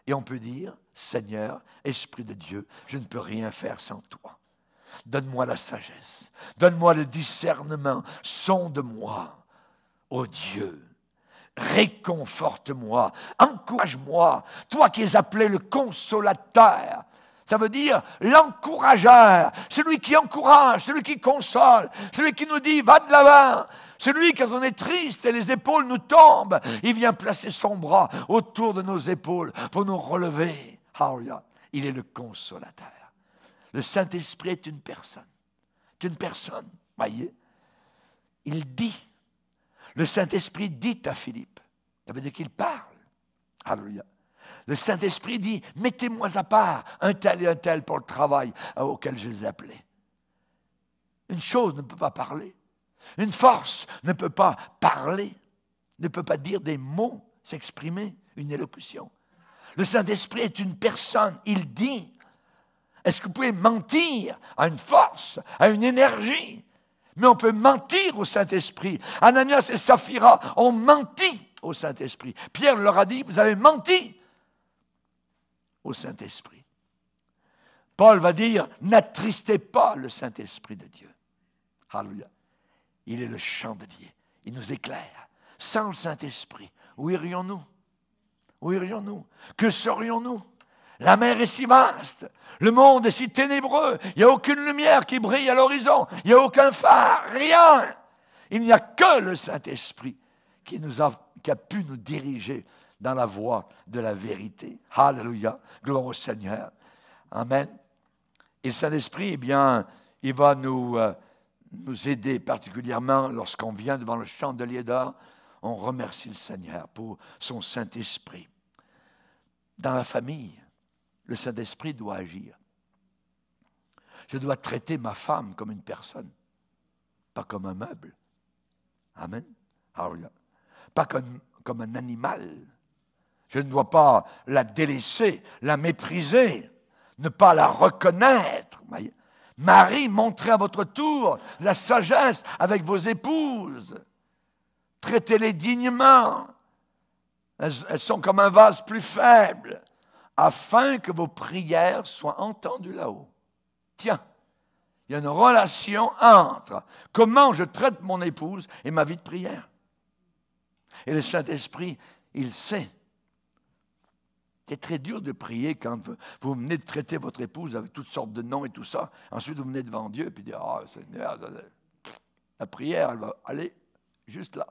et on peut dire, Seigneur, Esprit de Dieu, je ne peux rien faire sans toi. Donne-moi la sagesse, donne-moi le discernement, sonde-moi, ô Dieu, Réconforte-moi, encourage-moi, toi qui es appelé le consolateur. Ça veut dire l'encourageur, celui qui encourage, celui qui console, celui qui nous dit va de l'avant, celui quand on est triste et les épaules nous tombent, il vient placer son bras autour de nos épaules pour nous relever. Il est le consolateur. Le Saint-Esprit est une personne, une personne, voyez. Il dit le Saint-Esprit dit à Philippe, ça veut dire qu'il parle. Alléluia. Le Saint-Esprit dit, mettez-moi à part un tel et un tel pour le travail auquel je les appelais. Une chose ne peut pas parler. Une force ne peut pas parler, ne peut pas dire des mots, s'exprimer, une élocution. Le Saint-Esprit est une personne, il dit. Est-ce que vous pouvez mentir à une force, à une énergie mais on peut mentir au Saint-Esprit. Ananias et Saphira ont menti au Saint-Esprit. Pierre leur a dit, vous avez menti au Saint-Esprit. Paul va dire, n'attristez pas le Saint-Esprit de Dieu. Alléluia. Il est le chandelier. Il nous éclaire. Sans le Saint-Esprit, où irions-nous Où irions-nous Que serions-nous la mer est si vaste, le monde est si ténébreux, il n'y a aucune lumière qui brille à l'horizon, il n'y a aucun phare, rien. Il n'y a que le Saint-Esprit qui, nous a, qui a pu nous diriger dans la voie de la vérité. Alléluia, gloire au Seigneur. Amen. Et le Saint-Esprit, eh bien, il va nous, euh, nous aider particulièrement lorsqu'on vient devant le chandelier d'or. On remercie le Seigneur pour son Saint-Esprit. Dans la famille, le Saint-Esprit doit agir. Je dois traiter ma femme comme une personne, pas comme un meuble. Amen. Pas comme, comme un animal. Je ne dois pas la délaisser, la mépriser, ne pas la reconnaître. Marie, montrez à votre tour la sagesse avec vos épouses. Traitez-les dignement. elles sont comme un vase plus faible afin que vos prières soient entendues là-haut. Tiens, il y a une relation entre comment je traite mon épouse et ma vie de prière. Et le Saint-Esprit, il sait. C'est très dur de prier quand vous venez de traiter votre épouse avec toutes sortes de noms et tout ça. Ensuite, vous venez devant Dieu et puis dire Ah, Seigneur, la prière, elle va aller juste là.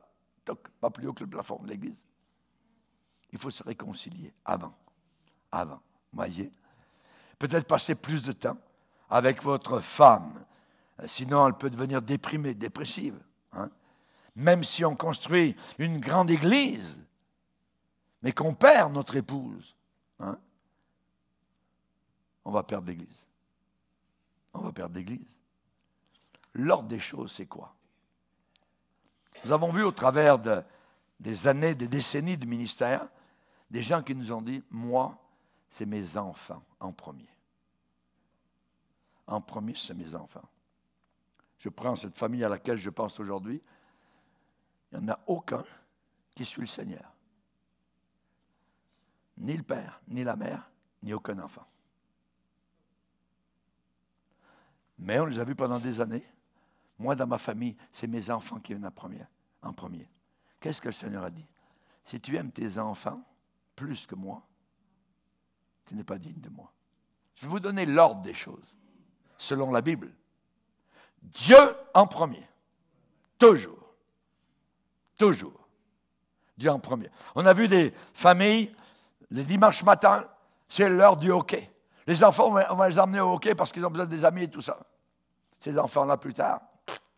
pas plus haut que le plafond de l'église. Il faut se réconcilier avant avant. Voyez Peut-être passer plus de temps avec votre femme, sinon elle peut devenir déprimée, dépressive. Hein. Même si on construit une grande église, mais qu'on perd notre épouse, hein. on va perdre l'église. On va perdre l'église. L'ordre des choses, c'est quoi Nous avons vu au travers des années, des décennies de ministère, des gens qui nous ont dit, moi, c'est mes enfants en premier. En premier, c'est mes enfants. Je prends cette famille à laquelle je pense aujourd'hui. Il n'y en a aucun qui suit le Seigneur. Ni le père, ni la mère, ni aucun enfant. Mais on les a vus pendant des années. Moi, dans ma famille, c'est mes enfants qui viennent en premier. En premier. Qu'est-ce que le Seigneur a dit Si tu aimes tes enfants plus que moi, n'est pas digne de moi. Je vais vous donner l'ordre des choses, selon la Bible. Dieu en premier. Toujours. Toujours. Dieu en premier. On a vu des familles, le dimanche matin, c'est l'heure du hockey. Les enfants, on va les emmener au hockey parce qu'ils ont besoin des amis et tout ça. Ces enfants-là, plus tard,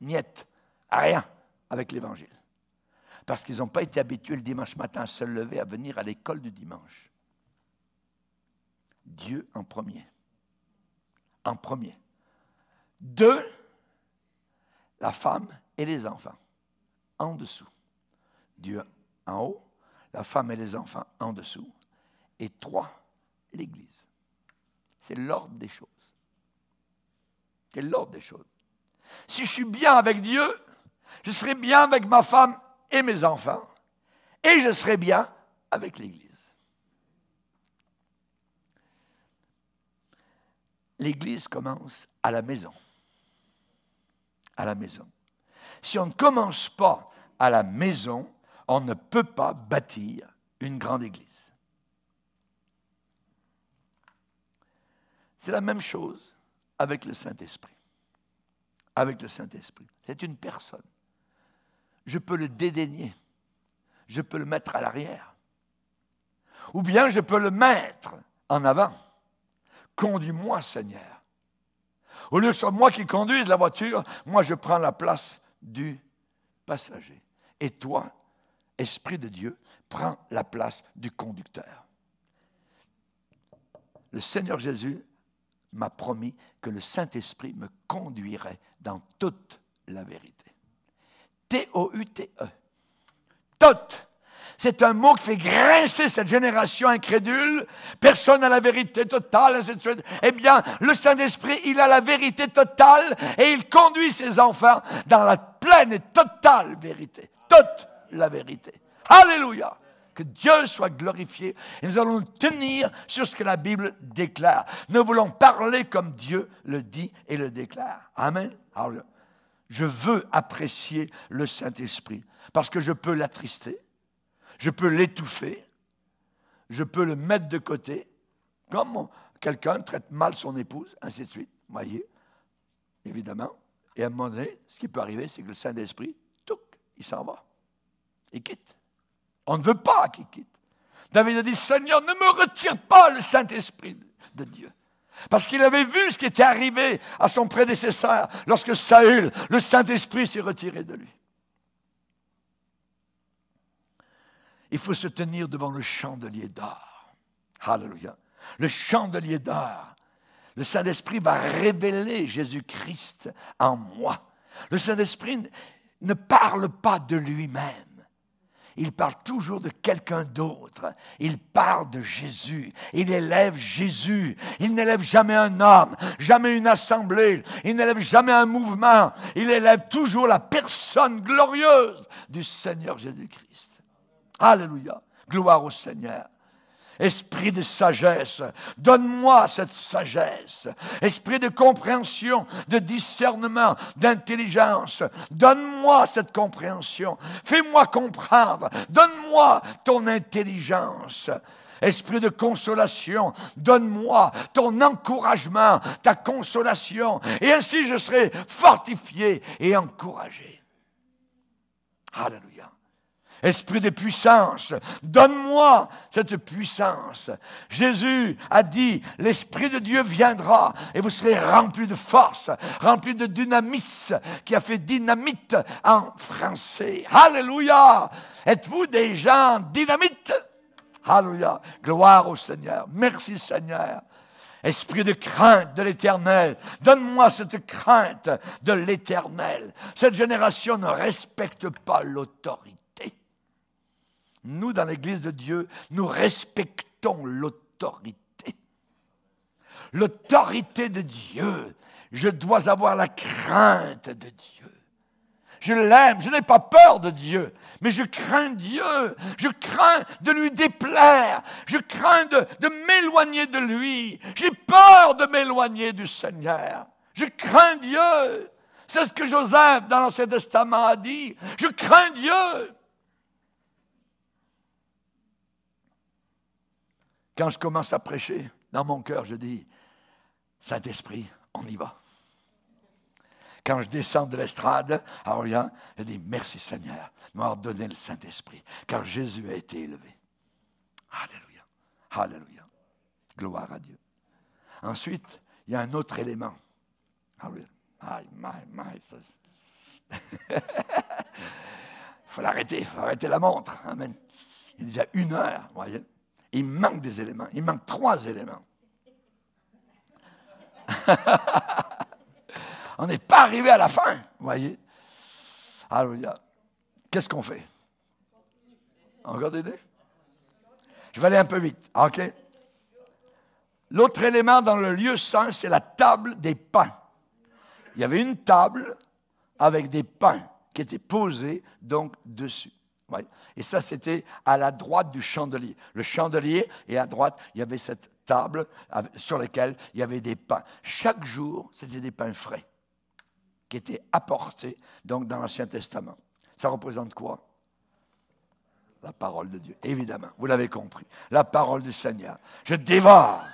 niette, à rien avec l'Évangile. Parce qu'ils n'ont pas été habitués le dimanche matin à se lever, à venir à l'école du dimanche. Dieu en premier. En premier. Deux, la femme et les enfants. En dessous. Dieu en haut, la femme et les enfants en dessous. Et trois, l'Église. C'est l'ordre des choses. C'est l'ordre des choses. Si je suis bien avec Dieu, je serai bien avec ma femme et mes enfants. Et je serai bien avec l'Église. l'Église commence à la maison. À la maison. Si on ne commence pas à la maison, on ne peut pas bâtir une grande Église. C'est la même chose avec le Saint-Esprit. Avec le Saint-Esprit. C'est une personne. Je peux le dédaigner. Je peux le mettre à l'arrière. Ou bien je peux le mettre en avant. Conduis-moi, Seigneur. Au lieu que ce soit moi qui conduise la voiture, moi je prends la place du passager. Et toi, Esprit de Dieu, prends la place du conducteur. Le Seigneur Jésus m'a promis que le Saint-Esprit me conduirait dans toute la vérité. E. T-O-U-T-E. Toute c'est un mot qui fait grincer cette génération incrédule. Personne n'a la vérité totale, et Eh bien, le Saint-Esprit, il a la vérité totale et il conduit ses enfants dans la pleine et totale vérité. Toute la vérité. Alléluia. Que Dieu soit glorifié. Et nous allons tenir sur ce que la Bible déclare. Nous voulons parler comme Dieu le dit et le déclare. Amen. Je veux apprécier le Saint-Esprit parce que je peux l'attrister. Je peux l'étouffer, je peux le mettre de côté, comme quelqu'un traite mal son épouse, ainsi de suite, voyez, évidemment. Et à un moment donné, ce qui peut arriver, c'est que le Saint-Esprit, touc, il s'en va. Il quitte. On ne veut pas qu'il quitte. David a dit, Seigneur, ne me retire pas le Saint-Esprit de Dieu. Parce qu'il avait vu ce qui était arrivé à son prédécesseur lorsque Saül, le Saint-Esprit, s'est retiré de lui. il faut se tenir devant le chandelier d'or. Hallelujah. Le chandelier d'or. Le Saint-Esprit va révéler Jésus-Christ en moi. Le Saint-Esprit ne parle pas de lui-même. Il parle toujours de quelqu'un d'autre. Il parle de Jésus. Il élève Jésus. Il n'élève jamais un homme, jamais une assemblée. Il n'élève jamais un mouvement. Il élève toujours la personne glorieuse du Seigneur Jésus-Christ. Alléluia. Gloire au Seigneur. Esprit de sagesse, donne-moi cette sagesse. Esprit de compréhension, de discernement, d'intelligence, donne-moi cette compréhension. Fais-moi comprendre, donne-moi ton intelligence. Esprit de consolation, donne-moi ton encouragement, ta consolation, et ainsi je serai fortifié et encouragé. Alléluia esprit de puissance, donne-moi cette puissance. Jésus a dit, l'Esprit de Dieu viendra et vous serez remplis de force, remplis de dynamis, qui a fait dynamite en français. Alléluia. Êtes-vous des gens dynamite Alléluia. Gloire au Seigneur. Merci Seigneur. Esprit de crainte de l'Éternel, donne-moi cette crainte de l'Éternel. Cette génération ne respecte pas l'autorité nous, dans l'Église de Dieu, nous respectons l'autorité. L'autorité de Dieu. Je dois avoir la crainte de Dieu. Je l'aime, je n'ai pas peur de Dieu, mais je crains Dieu, je crains de lui déplaire, je crains de, m'éloigner de lui, j'ai peur de m'éloigner du Seigneur, je crains Dieu. C'est ce que Joseph dans l'Ancien Testament a dit, je crains Dieu. Quand je commence à prêcher, dans mon cœur, je dis, Saint-Esprit, on y va. Quand je descends de l'estrade à je dis, merci Seigneur de m'avoir donné le Saint-Esprit, car Jésus a été élevé. Alléluia. Alléluia. Gloire à Dieu. Ensuite, il y a un autre élément. Ah my, my, my. Il faut l'arrêter, il faut arrêter la montre. Amen. Il a déjà une heure, vous voyez il manque des éléments. Il manque trois éléments. On n'est pas arrivé à la fin, vous voyez. Alléluia. Qu'est-ce qu'on fait? Encore des dés? Je vais aller un peu vite, OK? L'autre élément dans le lieu saint, c'est la table des pains. Il y avait une table avec des pains qui étaient posés donc dessus. Et ça, c'était à la droite du chandelier. Le chandelier, et à droite, il y avait cette table sur laquelle il y avait des pains. Chaque jour, c'était des pains frais qui étaient apportés donc, dans l'Ancien Testament. Ça représente quoi La parole de Dieu, évidemment, vous l'avez compris. La parole du Seigneur. Je dévore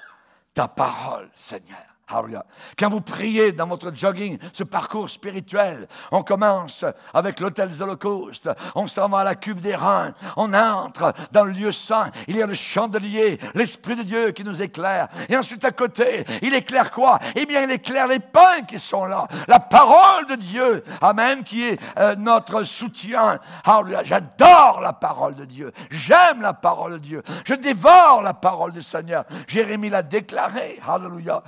ta parole, Seigneur. Hallelujah. Quand vous priez dans votre jogging, ce parcours spirituel, on commence avec l'hôtel des holocaustes, on s'en va à la cuve des reins, on entre dans le lieu saint, il y a le chandelier, l'Esprit de Dieu qui nous éclaire. Et ensuite à côté, il éclaire quoi Eh bien, il éclaire les pains qui sont là, la parole de Dieu, Amen, qui est euh, notre soutien. Hallelujah. J'adore la parole de Dieu, j'aime la parole de Dieu, je dévore la parole du Seigneur. Jérémie l'a déclaré, Hallelujah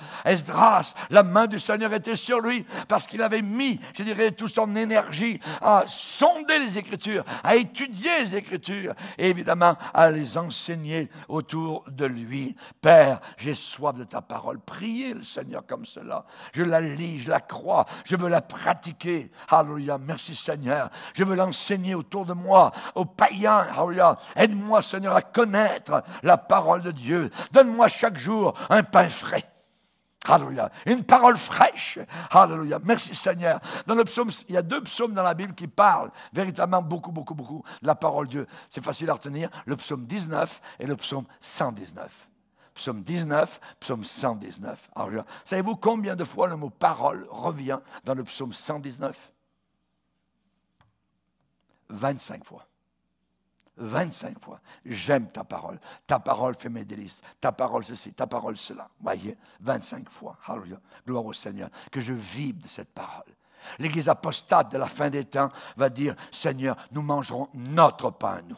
grâce, la main du Seigneur était sur lui parce qu'il avait mis, je dirais, toute son énergie à sonder les Écritures, à étudier les Écritures et évidemment à les enseigner autour de lui. Père, j'ai soif de ta parole. Priez le Seigneur comme cela. Je la lis, je la crois, je veux la pratiquer. Alléluia. Merci Seigneur. Je veux l'enseigner autour de moi, aux païens. Alléluia. Aide-moi Seigneur à connaître la parole de Dieu. Donne-moi chaque jour un pain frais Alléluia. Une parole fraîche. Alléluia. Merci Seigneur. Dans le psaume, il y a deux psaumes dans la Bible qui parlent véritablement beaucoup, beaucoup, beaucoup de la parole de Dieu. C'est facile à retenir. Le psaume 19 et le psaume 119. Psaume 19, psaume 119. Alléluia. Savez-vous combien de fois le mot parole revient dans le psaume 119 25 fois. 25 fois. J'aime ta parole. Ta parole fait mes délices. Ta parole ceci, ta parole cela. Voyez, 25 fois. Hallelujah. Gloire au Seigneur. Que je vibre de cette parole. L'Église apostate de la fin des temps va dire, Seigneur, nous mangerons notre pain, nous.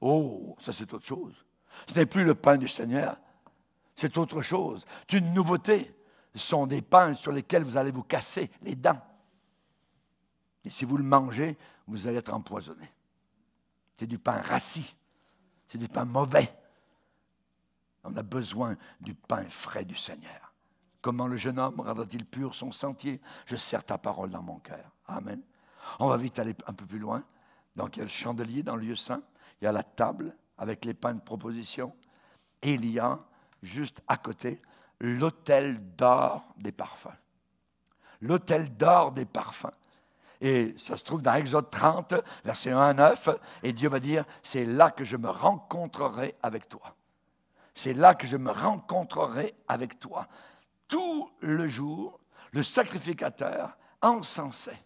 Oh, ça c'est autre chose. Ce n'est plus le pain du Seigneur. C'est autre chose. C'est une nouveauté. Ce sont des pains sur lesquels vous allez vous casser les dents. Et si vous le mangez, vous allez être empoisonné. C'est du pain rassis. C'est du pain mauvais. On a besoin du pain frais du Seigneur. Comment le jeune homme rendra-t-il pur son sentier Je sers ta parole dans mon cœur. Amen. On va vite aller un peu plus loin. Donc il y a le chandelier dans le lieu saint. Il y a la table avec les pains de proposition. Et il y a, juste à côté, l'autel d'or des parfums. L'autel d'or des parfums. Et ça se trouve dans Exode 30, verset 1 à 9. Et Dieu va dire, c'est là que je me rencontrerai avec toi. C'est là que je me rencontrerai avec toi. Tout le jour, le sacrificateur encensait.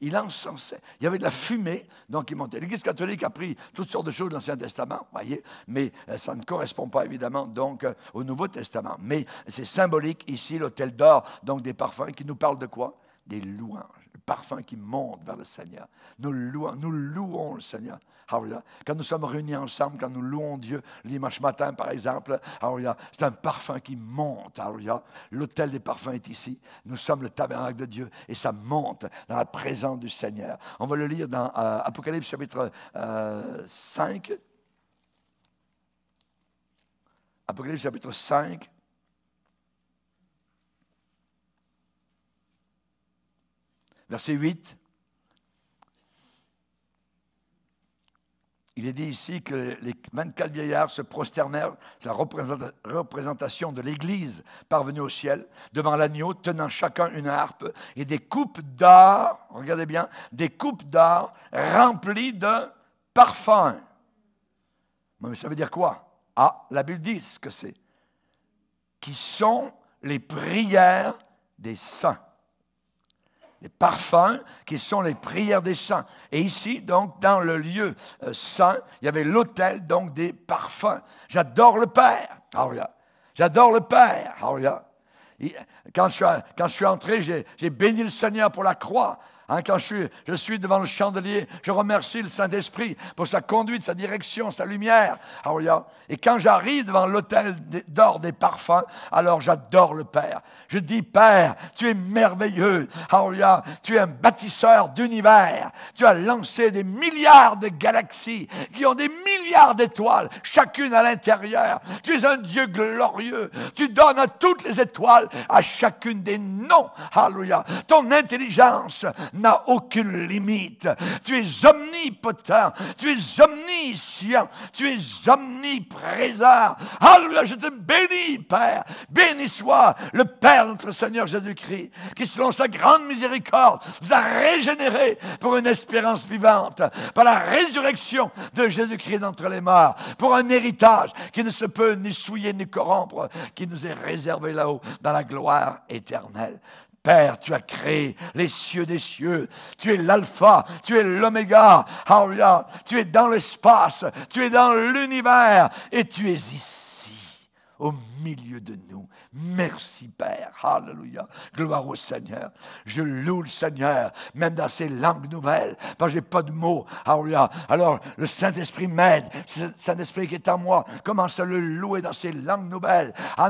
Il encensait. Il y avait de la fumée, donc il montait. L'Église catholique a pris toutes sortes de choses de l'Ancien Testament, voyez, mais euh, ça ne correspond pas évidemment donc euh, au Nouveau Testament. Mais c'est symbolique ici, l'autel d'or, donc des parfums qui nous parlent de quoi Des louanges parfum qui monte vers le Seigneur. Nous louons, nous louons le Seigneur. Quand nous sommes réunis ensemble, quand nous louons Dieu, le dimanche matin par exemple, c'est un parfum qui monte. L'autel des parfums est ici. Nous sommes le tabernacle de Dieu et ça monte dans la présence du Seigneur. On va le lire dans euh, Apocalypse chapitre 5. Euh, Apocalypse chapitre 5. Verset 8. Il est dit ici que les 24 vieillards se prosternèrent, c'est la représentation de l'Église parvenue au ciel, devant l'agneau, tenant chacun une harpe et des coupes d'or, regardez bien, des coupes d'or remplies de parfums. Mais ça veut dire quoi Ah, la Bible dit ce que c'est. Qui sont les prières des saints parfums qui sont les prières des saints. Et ici, donc, dans le lieu euh, saint, il y avait l'autel, donc, des parfums. J'adore le Père. Oh j'adore le Père. Oh quand je, quand je suis entré, j'ai béni le Seigneur pour la croix. Hein, quand je suis, je suis, devant le chandelier, je remercie le Saint-Esprit pour sa conduite, sa direction, sa lumière. Hallelujah. Et quand j'arrive devant l'autel d'or des parfums, alors j'adore le Père. Je dis, Père, tu es merveilleux. Hallelujah. Tu es un bâtisseur d'univers. Tu as lancé des milliards de galaxies qui ont des milliards d'étoiles, chacune à l'intérieur. Tu es un Dieu glorieux. Tu donnes à toutes les étoiles, à chacune des noms. Hallelujah. Ton intelligence n'a aucune limite. Tu es omnipotent, tu es omniscient, tu es omniprésent. Alléluia, je te bénis, Père. bénis soit le Père, notre Seigneur Jésus-Christ, qui selon sa grande miséricorde vous a régénéré pour une espérance vivante, par la résurrection de Jésus-Christ d'entre les morts, pour un héritage qui ne se peut ni souiller ni corrompre, qui nous est réservé là-haut dans la gloire éternelle. Père, tu as créé les cieux des cieux. Tu es l'alpha, tu es l'oméga. Hallelujah. Tu es dans l'espace, tu es dans l'univers et tu es ici, au milieu de nous. Merci Père. Alléluia. Gloire au Seigneur. Je loue le Seigneur, même dans ces langues nouvelles, parce que j'ai pas de mots. hallelujah, Alors, le Saint-Esprit m'aide. Le Saint-Esprit qui est en moi commence à le louer dans ces langues nouvelles. Des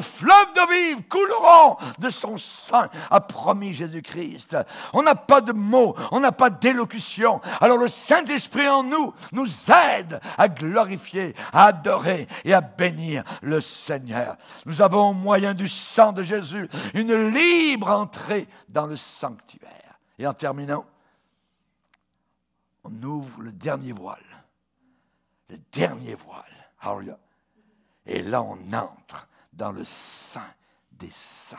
fleuves de vie couleront de son sein, a promis Jésus-Christ. On n'a pas de mots, on n'a pas d'élocution. Alors, le Saint-Esprit en nous nous aide à glorifier, à adorer et à bénir le Seigneur. Nous avons au moyen du sang de Jésus une libre entrée dans le sanctuaire. Et en terminant, on ouvre le dernier voile. Le dernier voile. Et là, on entre dans le sein des saints,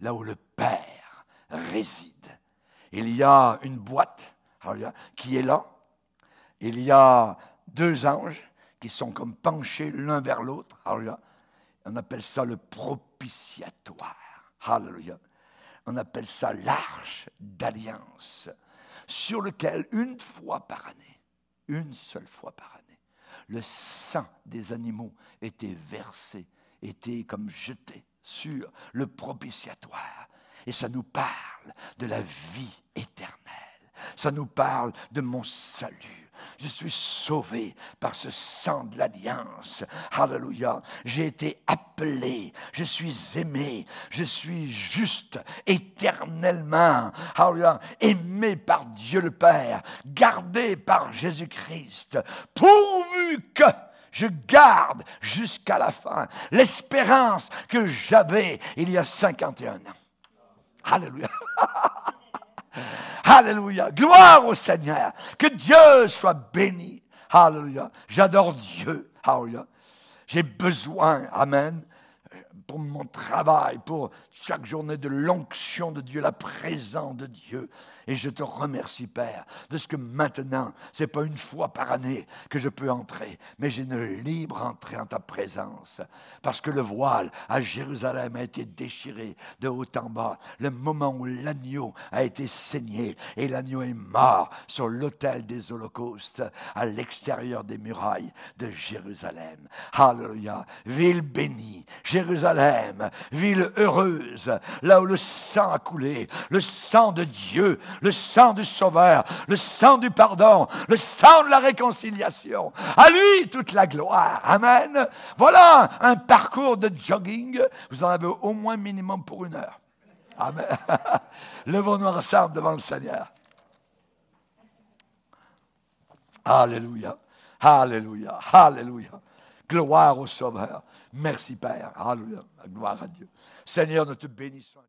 là où le Père réside. Il y a une boîte qui est là. Il y a deux anges qui sont comme penchés l'un vers l'autre. On appelle ça le propitiatoire. On appelle ça l'arche d'alliance, sur lequel une fois par année, une seule fois par année, le sang des animaux était versé, était comme jeté sur le propitiatoire. Et ça nous parle de la vie éternelle. Ça nous parle de mon salut. Je suis sauvé par ce sang de l'alliance. Hallelujah. J'ai été appelé. Je suis aimé. Je suis juste éternellement. Hallelujah. Aimé par Dieu le Père. Gardé par Jésus-Christ. Pourvu que je garde jusqu'à la fin l'espérance que j'avais il y a 51 ans. Hallelujah. Alléluia. Gloire au Seigneur. Que Dieu soit béni. Alléluia. J'adore Dieu. Alléluia. J'ai besoin, Amen, pour mon travail, pour chaque journée de l'onction de Dieu, la présence de Dieu. Et je te remercie, Père, de ce que maintenant, ce n'est pas une fois par année que je peux entrer, mais j'ai une libre entrée en ta présence. Parce que le voile à Jérusalem a été déchiré de haut en bas, le moment où l'agneau a été saigné et l'agneau est mort sur l'autel des holocaustes à l'extérieur des murailles de Jérusalem. Hallelujah. Ville bénie, Jérusalem, ville heureuse, là où le sang a coulé, le sang de Dieu, le sang du Sauveur, le sang du pardon, le sang de la réconciliation. À lui toute la gloire. Amen. Voilà un parcours de jogging. Vous en avez au moins minimum pour une heure. Amen. Levons-nous ensemble devant le Seigneur. Alléluia. Alléluia. Alléluia. Gloire au Sauveur. Merci Père. Alléluia. Gloire à Dieu. Seigneur, nous te bénissons.